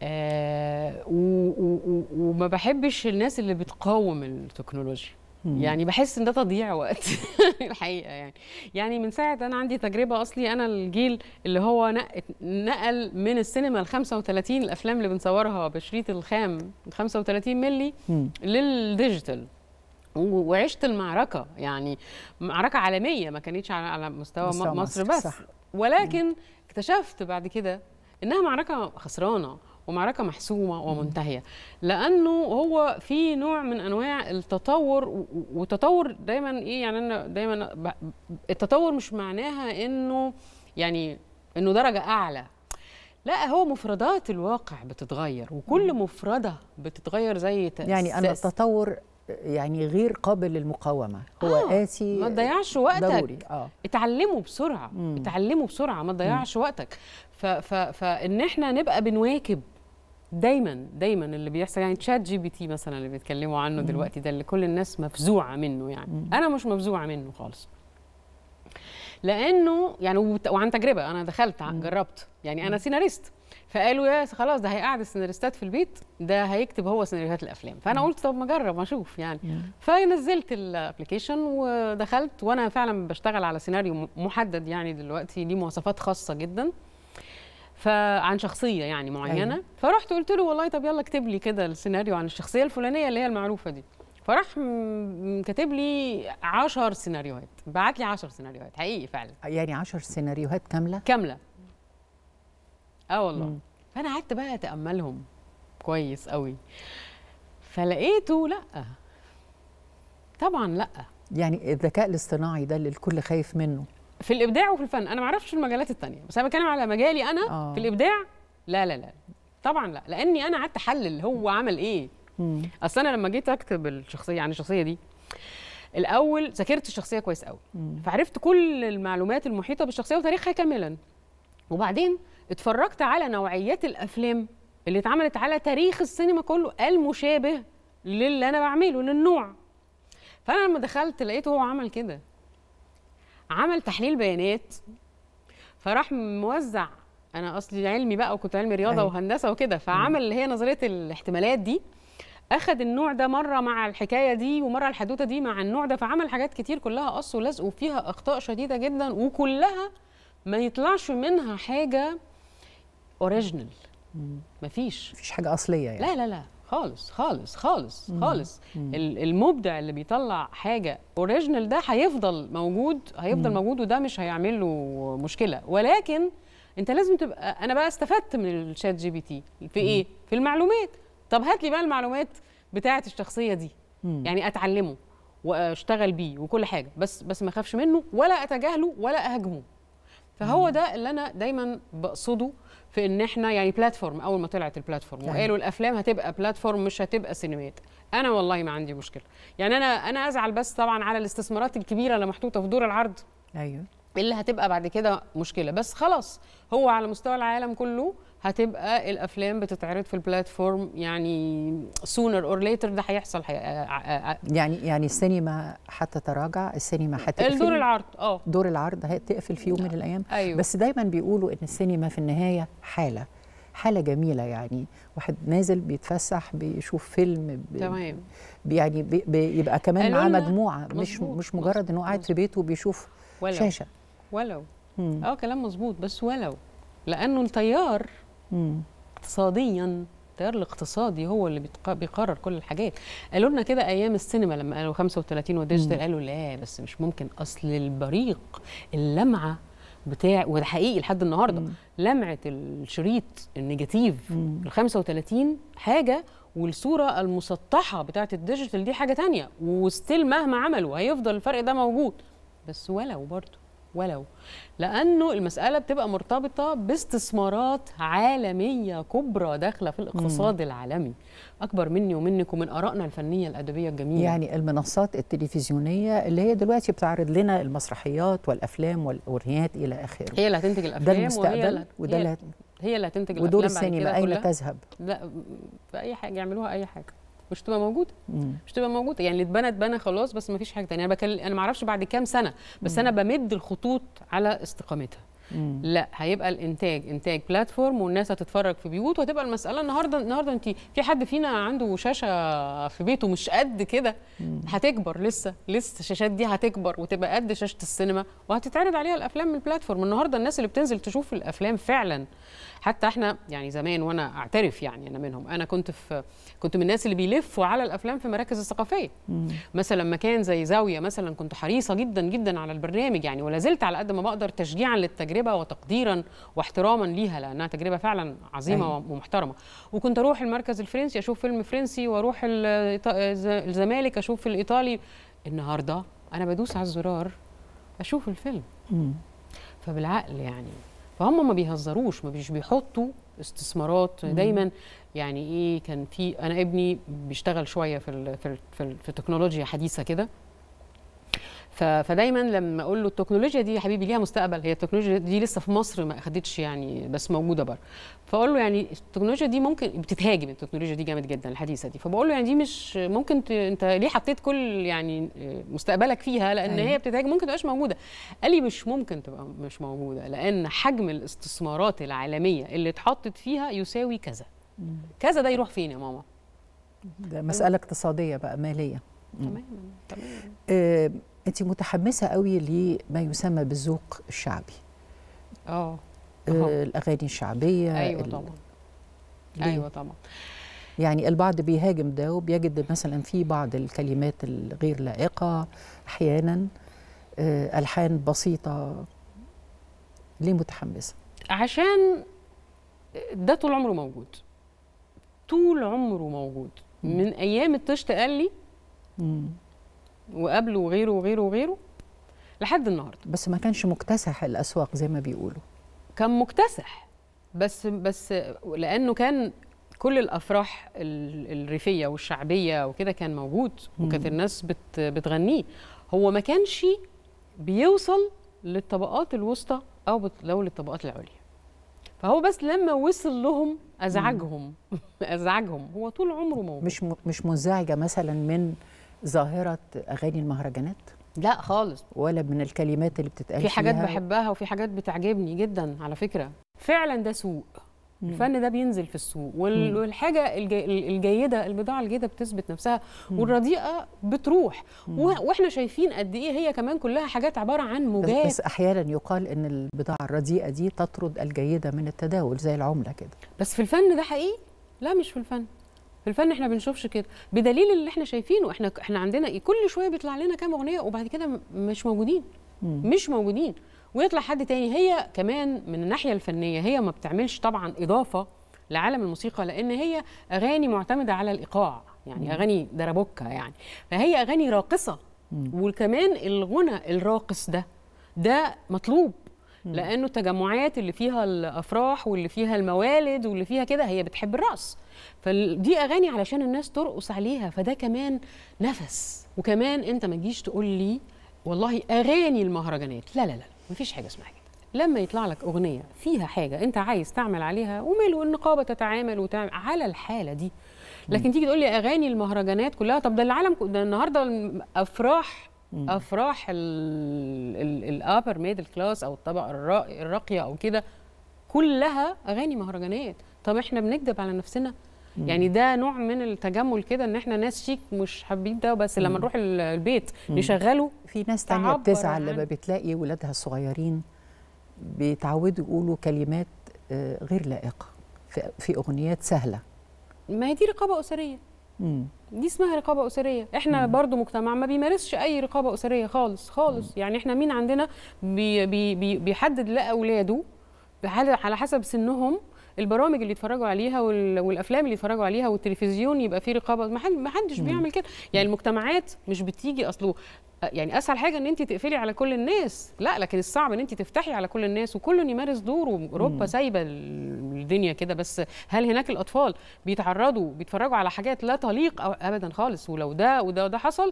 آه، و- وما بحبش الناس اللي بتقاوم التكنولوجيا يعني بحس ان ده تضييع وقت الحقيقه يعني يعني من ساعه انا عندي تجربه اصلي انا الجيل اللي هو نقل من السينما ال 35 الافلام اللي بنصورها بشريط الخام 35 ملي للديجيتال وعشت المعركه يعني معركه عالميه ما كانتش على مستوى, مستوى مصر, مصر بس صح. ولكن اكتشفت بعد كده انها معركه خسرانه ومعركه محسومه ومنتهيه لانه هو في نوع من انواع التطور وتطور دايما ايه يعني انا دايما التطور مش معناها انه يعني انه درجه اعلى لا هو مفردات الواقع بتتغير وكل مفرده بتتغير زي تأسيس يعني انا التطور يعني غير قابل للمقاومه هو آه قاسي ما تضيعش وقتك دوري. آه. اتعلمه بسرعه مم. اتعلمه بسرعه ما تضيعش وقتك ف ف فان احنا نبقى بنواكب دايما دايما اللي بيحصل يعني تشات جي بي تي مثلا اللي بيتكلموا عنه مم. دلوقتي ده اللي كل الناس مفزوعه منه يعني مم. انا مش مفزوعه منه خالص لانه يعني وعن تجربه انا دخلت مم. جربت يعني انا سيناريست فقالوا يا خلاص ده هيقعد السيناريستات في البيت ده هيكتب هو سيناريوهات الافلام فانا قلت طب ما اجرب اشوف يعني فنزلت الابلكيشن ودخلت وانا فعلا بشتغل على سيناريو محدد يعني دلوقتي ليه مواصفات خاصه جدا فعن شخصيه يعني معينه أيوة. فرحت قلت له والله طب يلا اكتب لي كده السيناريو عن الشخصيه الفلانيه اللي هي المعروفه دي فراح كاتب لي 10 سيناريوهات بعت لي 10 سيناريوهات حقيقي فعلا يعني 10 سيناريوهات كامله كامله اه والله مم. فانا قعدت بقى اتاملهم كويس قوي فلقيته لا طبعا لا يعني الذكاء الاصطناعي ده اللي الكل خايف منه في الابداع وفي الفن انا ما اعرفش المجالات الثانيه بس انا بتكلم على مجالي انا أوه. في آه. الابداع لا لا لا طبعا لا لاني انا قعدت احلل هو عمل ايه اصل انا لما جيت اكتب الشخصيه عن يعني الشخصيه دي الاول ذاكرت الشخصيه كويس قوي فعرفت كل المعلومات المحيطه بالشخصيه وتاريخها كاملا وبعدين اتفرجت على نوعيات الافلام اللي اتعملت على تاريخ السينما كله المشابه للي انا بعمله للنوع فانا لما دخلت لقيته هو عمل كده عمل تحليل بيانات فراح موزع انا اصلي علمي بقى وكنت علمي رياضه أيه. وهندسه وكده فعمل اللي هي نظريه الاحتمالات دي اخذ النوع ده مره مع الحكايه دي ومره الحدوته دي مع النوع ده فعمل حاجات كتير كلها قص ولزق وفيها اخطاء شديده جدا وكلها ما يطلعش منها حاجه اوريجينال مفيش مفيش حاجه اصليه يعني لا لا لا خالص خالص خالص خالص المبدع اللي بيطلع حاجه اوريجينال ده هيفضل موجود هيفضل مم. موجود وده مش هيعمل له مشكله ولكن انت لازم تبقى انا بقى استفدت من الشات جي بي تي في ايه في المعلومات طب هات لي بقى المعلومات بتاعه الشخصيه دي مم. يعني اتعلمه واشتغل بيه وكل حاجه بس بس ما اخافش منه ولا اتجاهله ولا اهاجمه فهو ده اللي انا دايما بقصده في ان احنا يعني بلاتفورم اول ما طلعت البلاتفورم يعني. وقالوا الافلام هتبقى بلاتفورم مش هتبقى سينمات انا والله ما عندي مشكله يعني انا انا ازعل بس طبعا على الاستثمارات الكبيره اللي محطوطه في دور العرض ايوه اللي هتبقى بعد كده مشكله بس خلاص هو على مستوى العالم كله هتبقى الافلام بتتعرض في البلاتفورم يعني سونر اور ليتر ده هيحصل حي... آه، آه، آه، يعني يعني السينما حتى تراجع السينما حتى دور العرض اه دور العرض هتقفل في يوم من الايام أيوه. بس دايما بيقولوا ان السينما في النهايه حاله حاله جميله يعني واحد نازل بيتفسح بيشوف فيلم بي تمام يعني بي... بيبقى كمان معاه مجموعه مزبوط. مش مش مجرد انه قاعد في بيته بيشوف ولو. شاشه ولو اه كلام مظبوط بس ولو لانه التيار اقتصاديا التيار الاقتصادي هو اللي بيقرر كل الحاجات قالوا لنا كده ايام السينما لما قالوا 35 وديجيتال قالوا لا بس مش ممكن اصل البريق اللمعه بتاع وده حقيقي لحد النهارده مم. لمعه الشريط النيجاتيف ال 35 حاجه والصوره المسطحه بتاعه الديجيتال دي حاجه تانية وستيل مهما عملوا هيفضل الفرق ده موجود بس ولو برضه ولو لانه المساله بتبقى مرتبطه باستثمارات عالميه كبرى داخله في الاقتصاد مم. العالمي اكبر مني ومنك ومن ارائنا الفنيه الادبيه الجميله يعني المنصات التلفزيونيه اللي هي دلوقتي بتعرض لنا المسرحيات والافلام والاغنيات الى اخره هي اللي هتنتج الافلام ده المستقبل وده هي اللي هتنتج الافلام ودور السينما اين تذهب لا في اي حاجه يعملوها اي حاجه مش تبقى موجوده مش تبقى موجوده يعني اللي اتبنى اتبنى خلاص بس ما فيش حاجه ثانيه انا بكلم انا ما اعرفش بعد كام سنه بس انا بمد الخطوط على استقامتها مم. لا هيبقى الانتاج انتاج بلاتفورم والناس هتتفرج في بيوت وهتبقى المساله النهارده النهارده انت في حد فينا عنده شاشه في بيته مش قد كده هتكبر لسه لسه الشاشات دي هتكبر وتبقى قد شاشه السينما وهتتعرض عليها الافلام من البلاتفورم النهارده الناس اللي بتنزل تشوف الافلام فعلا حتى احنا يعني زمان وانا اعترف يعني انا منهم انا كنت في كنت من الناس اللي بيلفوا على الافلام في مراكز الثقافيه مثلا مكان زي زاويه مثلا كنت حريصه جدا جدا على البرنامج يعني ولا زلت على قد ما بقدر تشجيعا للتجربه وتقديرا واحتراما ليها لانها تجربه فعلا عظيمه أيه. ومحترمه وكنت اروح المركز الفرنسي اشوف فيلم فرنسي واروح الزمالك اشوف الايطالي النهارده انا بدوس على الزرار اشوف الفيلم مم. فبالعقل يعني فهم ما بيهزروش ما بيش بيحطوا استثمارات دايما يعني ايه كان في انا ابني بيشتغل شويه في الـ في الـ في, ال في حديثه كده فدايما لما اقول له التكنولوجيا دي يا حبيبي ليها مستقبل هي التكنولوجيا دي لسه في مصر ما اخدتش يعني بس موجوده بره فاقول له يعني التكنولوجيا دي ممكن بتتهاجم التكنولوجيا دي جامد جدا الحديثه دي فبقول له يعني دي مش ممكن ت... انت ليه حطيت كل يعني مستقبلك فيها لان أيوه. هي بتتهاجم ممكن تبقاش موجوده قال لي مش ممكن تبقى مش موجوده لان حجم الاستثمارات العالميه اللي اتحطت فيها يساوي كذا كذا ده يروح فين يا ماما ده مساله اقتصاديه بقى ماليه تمام تمام آه، انت متحمسه قوي لما يسمى بالذوق الشعبي اه, آه، الاغاني الشعبيه ايوه طبعا ايوه طبعا يعني البعض بيهاجم ده وبيجد مثلا في بعض الكلمات الغير لائقه احيانا آه، الحان بسيطه ليه متحمسه عشان ده طول عمره موجود طول عمره موجود من ايام الطشت قال لي وقبله وغيره وغيره وغيره لحد النهارده بس ما كانش مكتسح الاسواق زي ما بيقولوا كان مكتسح بس بس لانه كان كل الافراح الريفيه والشعبيه وكده كان موجود وكانت الناس بت بتغنيه هو ما كانش بيوصل للطبقات الوسطى او لو للطبقات العليا فهو بس لما وصل لهم ازعجهم ازعجهم هو طول عمره موجود مش مش مزعجه مثلا من ظاهره اغاني المهرجانات لا خالص ولا من الكلمات اللي بتتقال في حاجات فيها. بحبها وفي حاجات بتعجبني جدا على فكره فعلا ده سوق مم. الفن ده بينزل في السوق وال... والحاجه الجي... الجيده البضاعه الجيده بتثبت نفسها مم. والرديئه بتروح مم. و... واحنا شايفين قد ايه هي كمان كلها حاجات عباره عن موجات بس, بس احيانا يقال ان البضاعه الرديئه دي تطرد الجيده من التداول زي العمله كده بس في الفن ده حقيقي لا مش في الفن في الفن احنا بنشوفش كده بدليل اللي احنا شايفينه احنا احنا عندنا كل شويه بيطلع لنا كام اغنيه وبعد كده مش موجودين مم. مش موجودين ويطلع حد تاني هي كمان من الناحيه الفنيه هي ما بتعملش طبعا اضافه لعالم الموسيقى لان هي اغاني معتمده على الايقاع يعني مم. اغاني درابوكا يعني فهي اغاني راقصه مم. وكمان الغنى الراقص ده ده مطلوب لانه التجمعات اللي فيها الافراح واللي فيها الموالد واللي فيها كده هي بتحب الرقص فدي اغاني علشان الناس ترقص عليها فده كمان نفس وكمان انت ما تجيش تقول لي والله اغاني المهرجانات لا لا لا مفيش حاجه اسمها كده لما يطلع لك اغنيه فيها حاجه انت عايز تعمل عليها وماله النقابه تتعامل وتعمل على الحاله دي لكن تيجي تقول لي اغاني المهرجانات كلها طب ده العالم ده النهارده افراح افراح الابر ميدل كلاس او الطبقه الراقيه او كده كلها اغاني مهرجانات طب احنا بنكذب على نفسنا يعني ده نوع من التجمل كده ان احنا ناس شيك مش حابين ده بس لما نروح البيت نشغله في ناس تانية بتزعل لما بتلاقي ولادها الصغيرين بيتعودوا يقولوا كلمات آه، غير لائقه في اغنيات سهله ما هي دي رقابه اسريه مم. دي اسمها رقابه اسريه احنا مم. برضو مجتمع ما بيمارسش اي رقابه اسريه خالص خالص مم. يعني احنا مين عندنا بي بي بي بيحدد لاولاده على حسب سنهم البرامج اللي يتفرجوا عليها والافلام اللي يتفرجوا عليها والتلفزيون يبقى فيه رقابه ما حدش بيعمل كده يعني المجتمعات مش بتيجي اصله يعني اسهل حاجه ان انت تقفلي على كل الناس لا لكن الصعب ان انت تفتحي على كل الناس وكل يمارس دوره اوروبا سايبه الدنيا كده بس هل هناك الاطفال بيتعرضوا بيتفرجوا على حاجات لا تليق ابدا خالص ولو ده وده وده حصل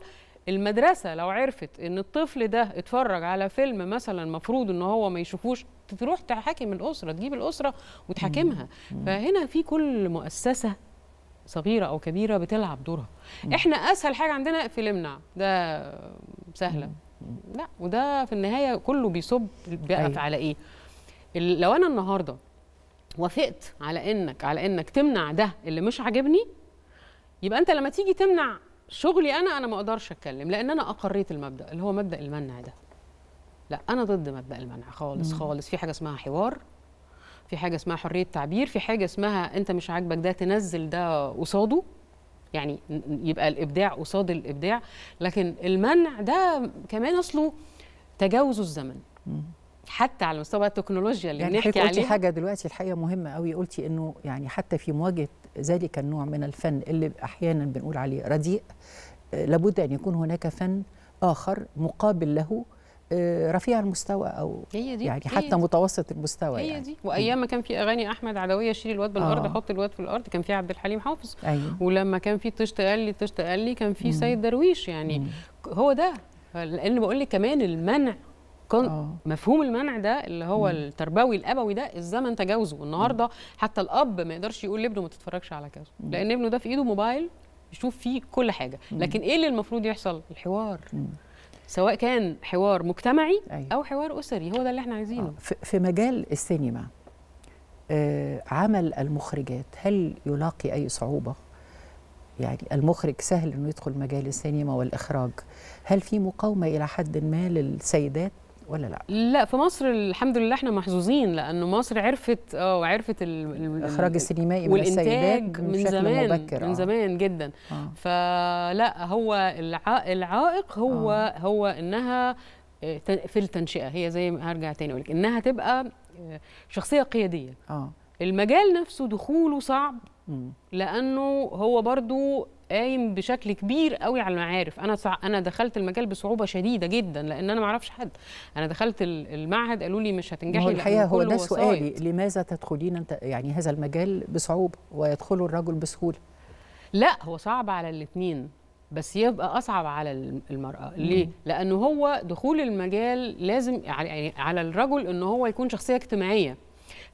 المدرسه لو عرفت ان الطفل ده اتفرج على فيلم مثلا المفروض ان هو ما يشوفوش تروح تحاكم الاسره تجيب الاسره وتحاكمها فهنا في كل مؤسسه صغيره او كبيره بتلعب دورها م. احنا اسهل حاجه عندنا في ده سهله م. لا وده في النهايه كله بيصب بقى أيوه. على ايه لو انا النهارده وافقت على انك على انك تمنع ده اللي مش عاجبني يبقى انت لما تيجي تمنع شغلي انا انا ما اقدرش اتكلم لان انا اقريت المبدا اللي هو مبدا المنع ده لا انا ضد مبدا المنع خالص خالص في حاجه اسمها حوار في حاجه اسمها حريه تعبير في حاجه اسمها انت مش عاجبك ده تنزل ده قصاده يعني يبقى الابداع قصاد الابداع لكن المنع ده كمان اصله تجاوز الزمن حتى على مستوى التكنولوجيا اللي يعني بنحكي عليها حاجه دلوقتي الحقيقه مهمه قوي قلتي انه يعني حتى في مواجهه ذلك النوع من الفن اللي احيانا بنقول عليه رديء آه، لابد ان يكون هناك فن اخر مقابل له آه، رفيع المستوى او هي دي. يعني هي حتى دي. متوسط المستوى هي يعني. دي وايام ما كان في اغاني احمد عدويه شيل الواد بالارض آه. حط الواد في الارض كان في عبد الحليم حافظ أيوه. ولما كان في قال لي طشت قال لي كان في سيد درويش يعني مم. هو ده لان بقول لك كمان المنع كان آه. مفهوم المنع ده اللي هو مم. التربوي الابوي ده الزمن تجاوزه النهارده حتى الاب ما يقدرش يقول لابنه ما تتفرجش على كذا لان ابنه ده في ايده موبايل يشوف فيه كل حاجه لكن ايه اللي المفروض يحصل الحوار مم. سواء كان حوار مجتمعي أيوة. او حوار اسري هو ده اللي احنا عايزينه آه. في مجال السينما آه عمل المخرجات هل يلاقي اي صعوبه يعني المخرج سهل انه يدخل مجال السينما والاخراج هل في مقاومه الى حد ما للسيدات ولا لا؟ لا في مصر الحمد لله احنا محظوظين لانه مصر عرفت اه وعرفت الاخراج السينمائي والانتاج من, من زمان مبكر. من آه. زمان جدا آه. فلا هو العائق هو آه. هو انها آه، في التنشئه هي زي ما هرجع تاني اقول لك انها تبقى آه، شخصيه قياديه آه. المجال نفسه دخوله صعب لانه هو برضو قايم بشكل كبير قوي على المعارف انا صع... انا دخلت المجال بصعوبه شديده جدا لان انا ما اعرفش حد انا دخلت المعهد قالوا لي مش هتنجحي هو الحقيقه هو ده سؤالي لماذا تدخلين انت يعني هذا المجال بصعوبه ويدخله الرجل بسهوله لا هو صعب على الاثنين بس يبقى اصعب على المراه ليه لانه هو دخول المجال لازم يعني على الرجل ان هو يكون شخصيه اجتماعيه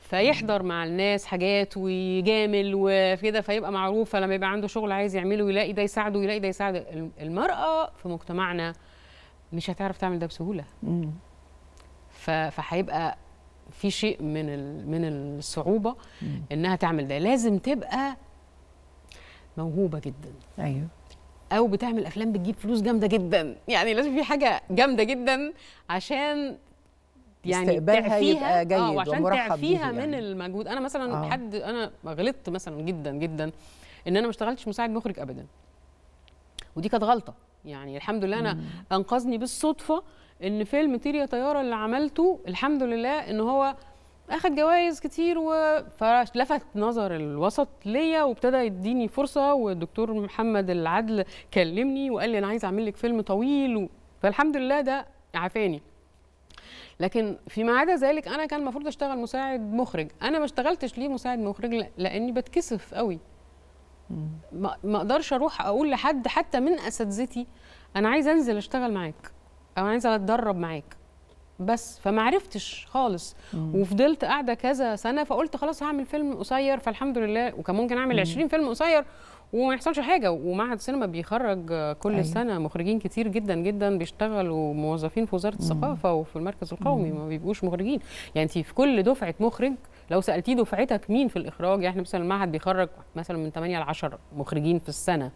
فيحضر مع الناس حاجات ويجامل وكده فيبقى معروف فلما يبقى عنده شغل عايز يعمله يلاقي ده يساعده يلاقي ده يساعده المرأة في مجتمعنا مش هتعرف تعمل ده بسهولة فهيبقى في شيء من من الصعوبة انها تعمل ده لازم تبقى موهوبة جدا ايوه او بتعمل افلام بتجيب فلوس جامده جدا يعني لازم في حاجه جامده جدا عشان يعني استقبالها يبقى آه، جيد آه وعشان ومرحب تعفيها يعني. من المجهود انا مثلا آه. حد انا غلطت مثلا جدا جدا ان انا ما اشتغلتش مساعد مخرج ابدا ودي كانت غلطه يعني الحمد لله انا مم. انقذني بالصدفه ان فيلم تيريا طياره اللي عملته الحمد لله ان هو اخد جوائز كتير ولفت فلفت نظر الوسط ليا وابتدى يديني فرصه والدكتور محمد العدل كلمني وقال لي انا عايز اعمل لك فيلم طويل و... فالحمد لله ده عافاني لكن فيما عدا ذلك انا كان المفروض اشتغل مساعد مخرج انا ما اشتغلتش ليه مساعد مخرج لاني بتكسف قوي ما اقدرش اروح اقول لحد حتى من اساتذتي انا عايز انزل اشتغل معاك او عايزه اتدرب معاك بس فما عرفتش خالص مم. وفضلت قاعده كذا سنه فقلت خلاص هعمل فيلم قصير فالحمد لله وكان ممكن اعمل مم. 20 فيلم قصير وما يحصلش حاجه ومعهد سينما بيخرج كل أيه. سنه مخرجين كتير جدا جدا بيشتغلوا موظفين في وزاره الثقافه وفي المركز القومي ما بيبقوش مخرجين يعني انت في كل دفعه مخرج لو سالتيه دفعتك مين في الاخراج يعني مثلا المعهد بيخرج مثلا من 8 ل 10 مخرجين في السنه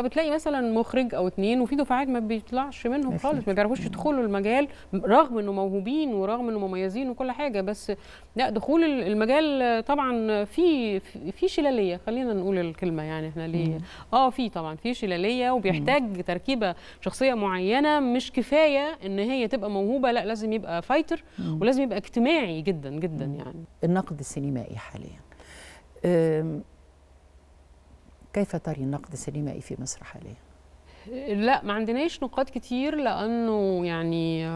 بتلاقي مثلا مخرج او اتنين وفي دفعات ما بيطلعش منهم خالص ما بيعرفوش يدخلوا المجال رغم انه موهوبين ورغم انه مميزين وكل حاجه بس لا دخول المجال طبعا في في شلاليه خلينا نقول الكلمه يعني احنا ليه اه في طبعا في شلاليه وبيحتاج تركيبه شخصيه معينه مش كفايه ان هي تبقى موهوبه لا لازم يبقى فايتر ولازم يبقى اجتماعي جدا جدا يعني النقد السينمائي حاليا كيف تري النقد السينمائي في مصر حاليا؟ لا ما عندناش نقاد كتير لانه يعني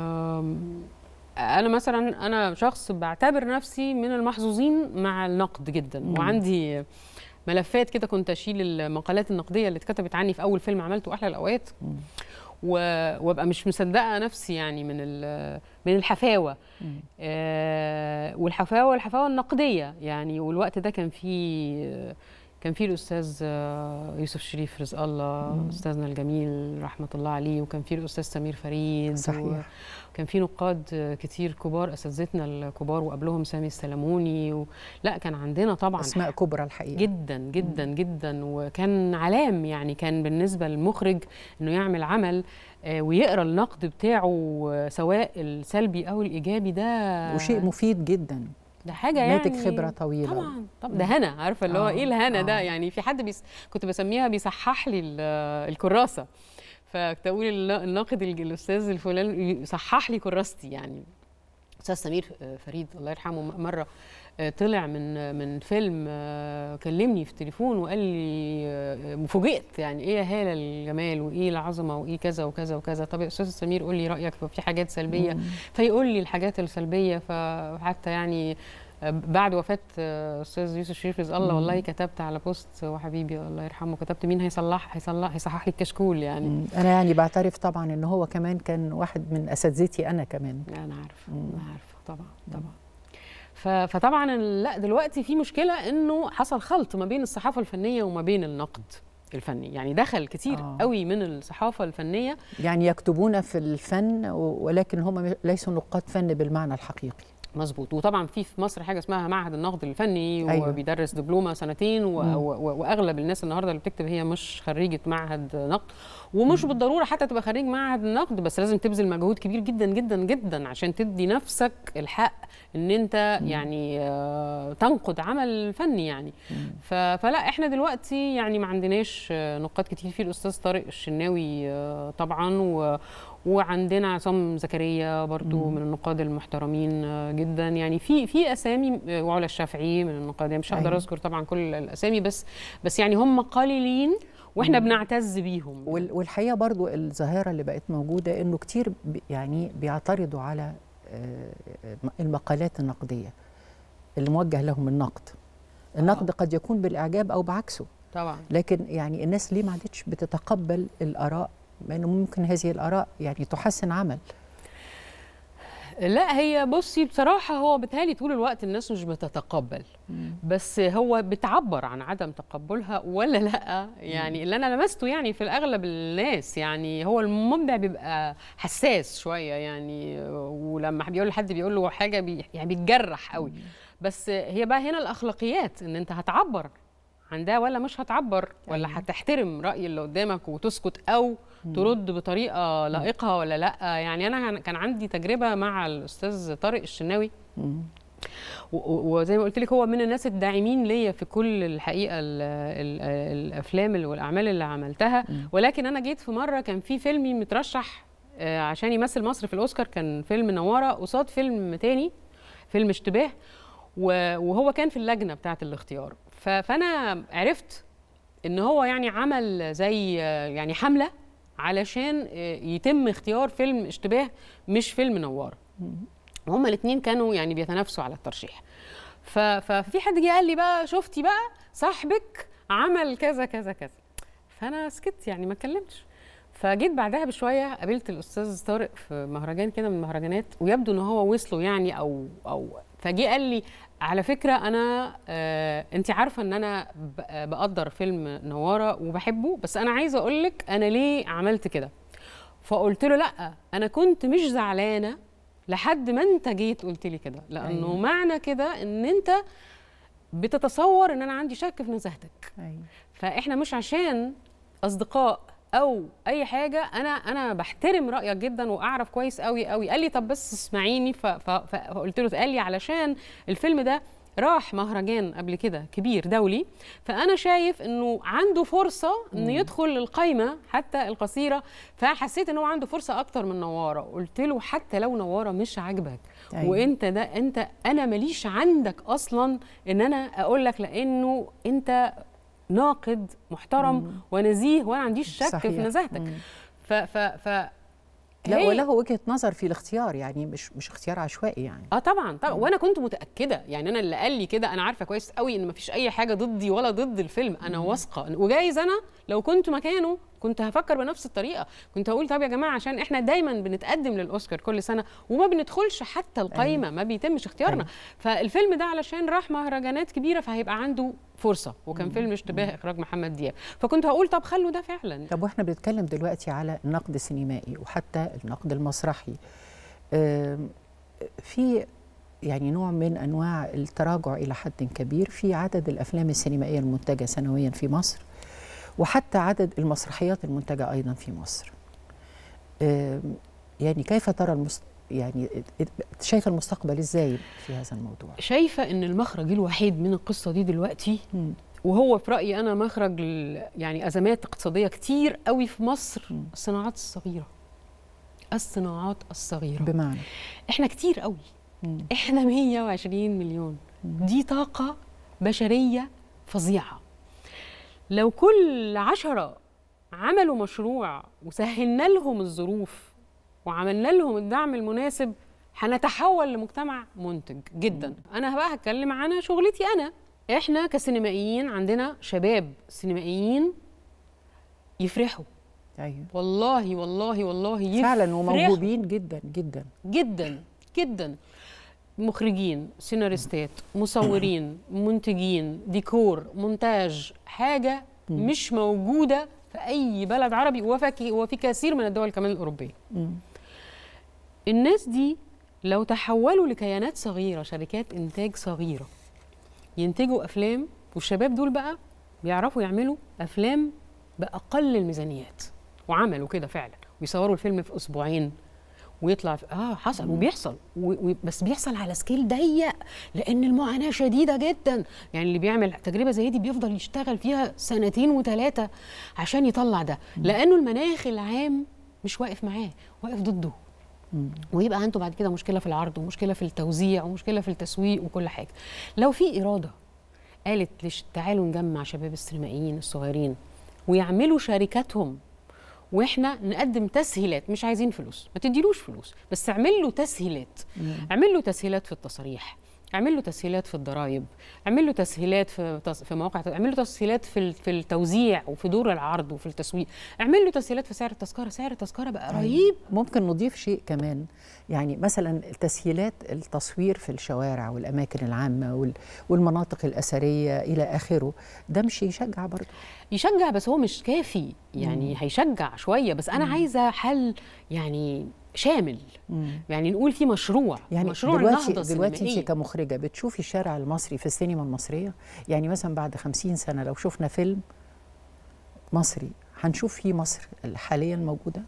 انا مثلا انا شخص بعتبر نفسي من المحظوظين مع النقد جدا مم. وعندي ملفات كده كنت اشيل المقالات النقديه اللي اتكتبت عني في اول فيلم عملته احلى الاوقات وابقى مش مصدقه نفسي يعني من من الحفاوه آه والحفاوه الحفاوه النقديه يعني والوقت ده كان فيه كان في الاستاذ آه، يوسف شريف رزق الله مم. استاذنا الجميل رحمه الله عليه وكان في الاستاذ سمير فريد صحيح وكان في نقاد آه، كتير كبار اساتذتنا الكبار وقبلهم سامي السلموني و... لا كان عندنا طبعا اسماء كبرى الحقيقه جدا جدا مم. جدا وكان علام يعني كان بالنسبه للمخرج انه يعمل عمل آه، ويقرا النقد بتاعه سواء السلبي او الايجابي ده وشيء مفيد جدا ده حاجه يعني ماتك خبره طويله طبعا طبعا ده هنا عارفه اللي هو ايه آه. الهنا آه. ده يعني في حد بيس كنت بسميها بيصحح لي الكراسه فكنت اقول الناقد الاستاذ الفلاني صحح لي كراستي يعني استاذ سمير آه، فريد الله يرحمه مره آه، طلع من من فيلم آه، كلمني في التليفون وقال لي آه، فوجئت يعني ايه يا هاله الجمال وايه العظمه وايه كذا وكذا وكذا طب يا استاذ سمير قول لي رايك في حاجات سلبيه فيقول لي الحاجات السلبيه فحتى يعني بعد وفاه استاذ يوسف الشريف رزق الله والله كتبت على بوست وحبيبي الله يرحمه كتبت مين هيصلح هيصلح هيصحح لي الكشكول يعني انا يعني بعترف طبعا ان هو كمان كان واحد من اساتذتي انا كمان انا عارفه انا عارفه طبعا طبعا فطبعا لا دلوقتي في مشكله انه حصل خلط ما بين الصحافه الفنيه وما بين النقد الفني يعني دخل كتير آه. قوي من الصحافه الفنيه يعني يكتبون في الفن ولكن هم ليسوا نقاد فن بالمعنى الحقيقي مظبوط وطبعا في في مصر حاجه اسمها معهد النقد الفني أيوة. وبيدرس دبلومه سنتين و... و... واغلب الناس النهارده اللي بتكتب هي مش خريجه معهد نقد ومش بالضروره حتى تبقى خريج معهد النقد بس لازم تبذل مجهود كبير جدا جدا جدا عشان تدي نفسك الحق ان انت يعني آه، تنقد عمل فني يعني فلا احنا دلوقتي يعني ما عندناش آه، نقاد كتير في الاستاذ طارق الشناوي آه، طبعا و وعندنا عصام زكريا برضو مم. من النقاد المحترمين جدا يعني في في اسامي وعلا الشافعي من النقاد يعني، مش هقدر أيوة. اذكر طبعا كل الاسامي بس بس يعني هم قليلين واحنا بنعتز بيهم والحقيقه برضو الظاهره اللي بقت موجوده انه كتير يعني بيعترضوا على آه، المقالات النقديه اللي موجه لهم النقد آه. النقد قد يكون بالاعجاب او بعكسه طبعا لكن يعني الناس ليه ما عادتش بتتقبل الاراء لانه ممكن هذه الاراء يعني تحسن عمل لا هي بصي بصراحه هو بتهالي طول الوقت الناس مش بتتقبل بس هو بتعبر عن عدم تقبلها ولا لا يعني اللي انا لمسته يعني في الاغلب الناس يعني هو المبدع بيبقى حساس شويه يعني ولما بيقول لحد بيقول له حاجه بي يعني بيتجرح قوي بس هي بقى هنا الاخلاقيات ان انت هتعبر عن ده ولا مش هتعبر ولا أيوة. هتحترم راي اللي قدامك وتسكت او ترد بطريقه لائقه ولا لا يعني انا كان عندي تجربه مع الاستاذ طارق الشناوي وزي ما قلت لك هو من الناس الداعمين ليا في كل الحقيقه الـ الـ الافلام والاعمال اللي عملتها ولكن انا جيت في مره كان في فيلمي مترشح آه، عشان يمثل مصر في الاوسكار كان فيلم نواره قصاد فيلم تاني فيلم اشتباه وهو كان في اللجنه بتاعه الاختيار فانا عرفت ان هو يعني عمل زي يعني حمله علشان يتم اختيار فيلم اشتباه مش فيلم نواره هما الاثنين كانوا يعني بيتنافسوا على الترشيح ففي حد جه قال لي بقى شفتي بقى صاحبك عمل كذا كذا كذا فانا سكت يعني ما اتكلمتش فجيت بعدها بشويه قابلت الاستاذ طارق في مهرجان كده من المهرجانات ويبدو ان هو وصله يعني او او فجه قال لي على فكرة أنا آه، أنت عارفة أن أنا آه، بقدر فيلم نوارة وبحبه بس أنا عايزة أقولك أنا ليه عملت كده فقلت له لأ أنا كنت مش زعلانة لحد ما أنت جيت قلت لي كده لأنه أيوة. معنى كده أن أنت بتتصور أن أنا عندي شك في نزاهتك أيوة. فإحنا مش عشان أصدقاء او اي حاجه انا انا بحترم رايك جدا واعرف كويس قوي قوي قال لي طب بس اسمعيني فقلت له قال لي علشان الفيلم ده راح مهرجان قبل كده كبير دولي فانا شايف انه عنده فرصه انه يدخل القايمه حتى القصيره فحسيت ان هو عنده فرصه اكتر من نواره قلت له حتى لو نواره مش عاجبك أيوة. وانت ده انت انا ماليش عندك اصلا ان انا اقول لك لانه انت ناقد محترم مم. ونزيه وانا عنديش شك صحيح. في نزاهتك ف ف ف لا وله وجهه نظر في الاختيار يعني مش مش اختيار عشوائي يعني اه طبعا طبعا مم. وانا كنت متاكده يعني انا اللي قال لي كده انا عارفه كويس قوي ان مفيش اي حاجه ضدي ولا ضد الفيلم انا واثقه وجايز انا لو كنت مكانه كنت هفكر بنفس الطريقه كنت هقول طب يا جماعه عشان احنا دايما بنتقدم للاوسكار كل سنه وما بندخلش حتى القايمه ما بيتمش اختيارنا فالفيلم ده علشان راح مهرجانات كبيره فهيبقى عنده فرصه وكان فيلم اشتباه اخراج محمد دياب فكنت هقول طب خلوا ده فعلا طب واحنا بنتكلم دلوقتي على النقد السينمائي وحتى النقد المسرحي في يعني نوع من انواع التراجع الى حد كبير في عدد الافلام السينمائيه المنتجه سنويا في مصر وحتى عدد المسرحيات المنتجة أيضا في مصر يعني كيف ترى المست... يعني شايفه المستقبل ازاي في هذا الموضوع شايفه ان المخرج الوحيد من القصه دي دلوقتي م. وهو في رايي انا مخرج يعني ازمات اقتصاديه كتير قوي في مصر الصناعات الصغيره الصناعات الصغيره بمعنى احنا كتير قوي م. احنا 120 مليون دي طاقه بشريه فظيعه لو كل عشرة عملوا مشروع وسهلنا لهم الظروف وعملنا لهم الدعم المناسب هنتحول لمجتمع منتج جدا انا بقى هتكلم عن شغلتي انا احنا كسينمائيين عندنا شباب سينمائيين يفرحوا ايوه والله والله والله يفرحوا فعلا وموهوبين جدا جدا جدا جدا مخرجين سيناريستات مصورين منتجين ديكور مونتاج حاجه مش موجوده في اي بلد عربي وفي كثير من الدول كمان الاوروبيه الناس دي لو تحولوا لكيانات صغيره شركات انتاج صغيره ينتجوا افلام والشباب دول بقى بيعرفوا يعملوا افلام باقل الميزانيات وعملوا كده فعلا ويصوروا الفيلم في اسبوعين ويطلع في اه حصل وبيحصل و... و... بس بيحصل على سكيل ضيق لان المعاناه شديده جدا يعني اللي بيعمل تجربه زي دي بيفضل يشتغل فيها سنتين وثلاثه عشان يطلع ده لانه المناخ العام مش واقف معاه واقف ضده ويبقى عنده بعد كده مشكله في العرض ومشكله في التوزيع ومشكله في التسويق وكل حاجه لو في اراده قالت ليش تعالوا نجمع شباب السينمائيين الصغيرين ويعملوا شركاتهم واحنا نقدم تسهيلات مش عايزين فلوس ما تديلوش فلوس بس اعمل له تسهيلات اعمل له تسهيلات في التصاريح اعمل له تسهيلات في الضرائب اعمل له تسهيلات في في مواقع اعمل له تسهيلات في في التوزيع وفي دور العرض وفي التسويق اعمل له تسهيلات في سعر التذكره سعر التذكره بقى أيوة. رهيب ممكن نضيف شيء كمان يعني مثلا تسهيلات التصوير في الشوارع والاماكن العامه والمناطق الاثريه الى اخره ده مش يشجع برضه يشجع بس هو مش كافي يعني مم. هيشجع شويه بس انا مم. عايزه حل يعني شامل مم. يعني نقول في مشروع يعني مشروع دلوقتي دلوقتي انت كمخرجه بتشوفي الشارع المصري في السينما المصريه يعني مثلا بعد 50 سنه لو شفنا فيلم مصري هنشوف فيه مصر حاليا موجوده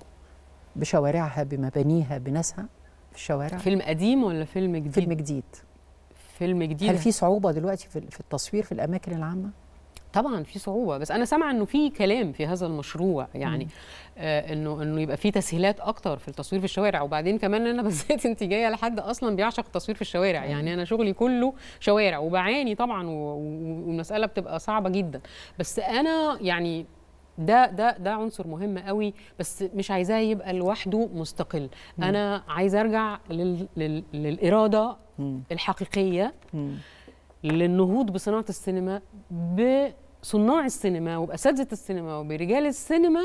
بشوارعها بمبانيها بناسها في الشوارع فيلم قديم ولا فيلم جديد فيلم جديد فيلم جديد هل في صعوبه دلوقتي في التصوير في الاماكن العامه طبعا في صعوبه بس انا سامعه انه في كلام في هذا المشروع يعني آه انه انه يبقى في تسهيلات اكتر في التصوير في الشوارع وبعدين كمان انا بالذات انت جايه لحد اصلا بيعشق التصوير في الشوارع مم. يعني انا شغلي كله شوارع وبعاني طبعا والمساله بتبقى صعبه جدا بس انا يعني ده ده ده عنصر مهم قوي بس مش عايزاه يبقى لوحده مستقل مم. انا عايزه ارجع لل لل للاراده مم. الحقيقيه مم. للنهوض بصناعه السينما ب صناع السينما وباساتذه السينما وبرجال السينما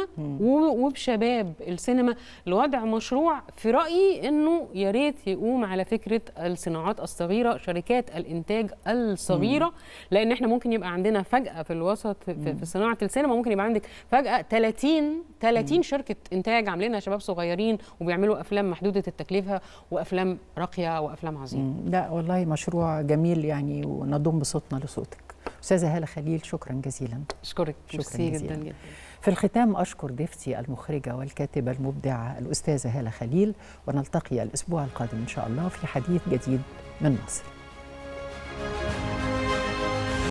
وبشباب السينما لوضع مشروع في رايي انه يا ريت يقوم على فكره الصناعات الصغيره شركات الانتاج الصغيره مم. لان احنا ممكن يبقى عندنا فجاه في الوسط في, في صناعه السينما ممكن يبقى عندك فجاه 30 30 مم. شركه انتاج عاملينها شباب صغيرين وبيعملوا افلام محدوده التكلفه وافلام راقيه وافلام عظيمه لا والله مشروع جميل يعني ونضم صوتنا لصوتك استاذه هاله خليل شكرا جزيلا اشكرك شكرا جزيلا. جدا جدا في الختام اشكر ضيفتي المخرجه والكاتبه المبدعه الاستاذه هاله خليل ونلتقي الاسبوع القادم ان شاء الله في حديث جديد من مصر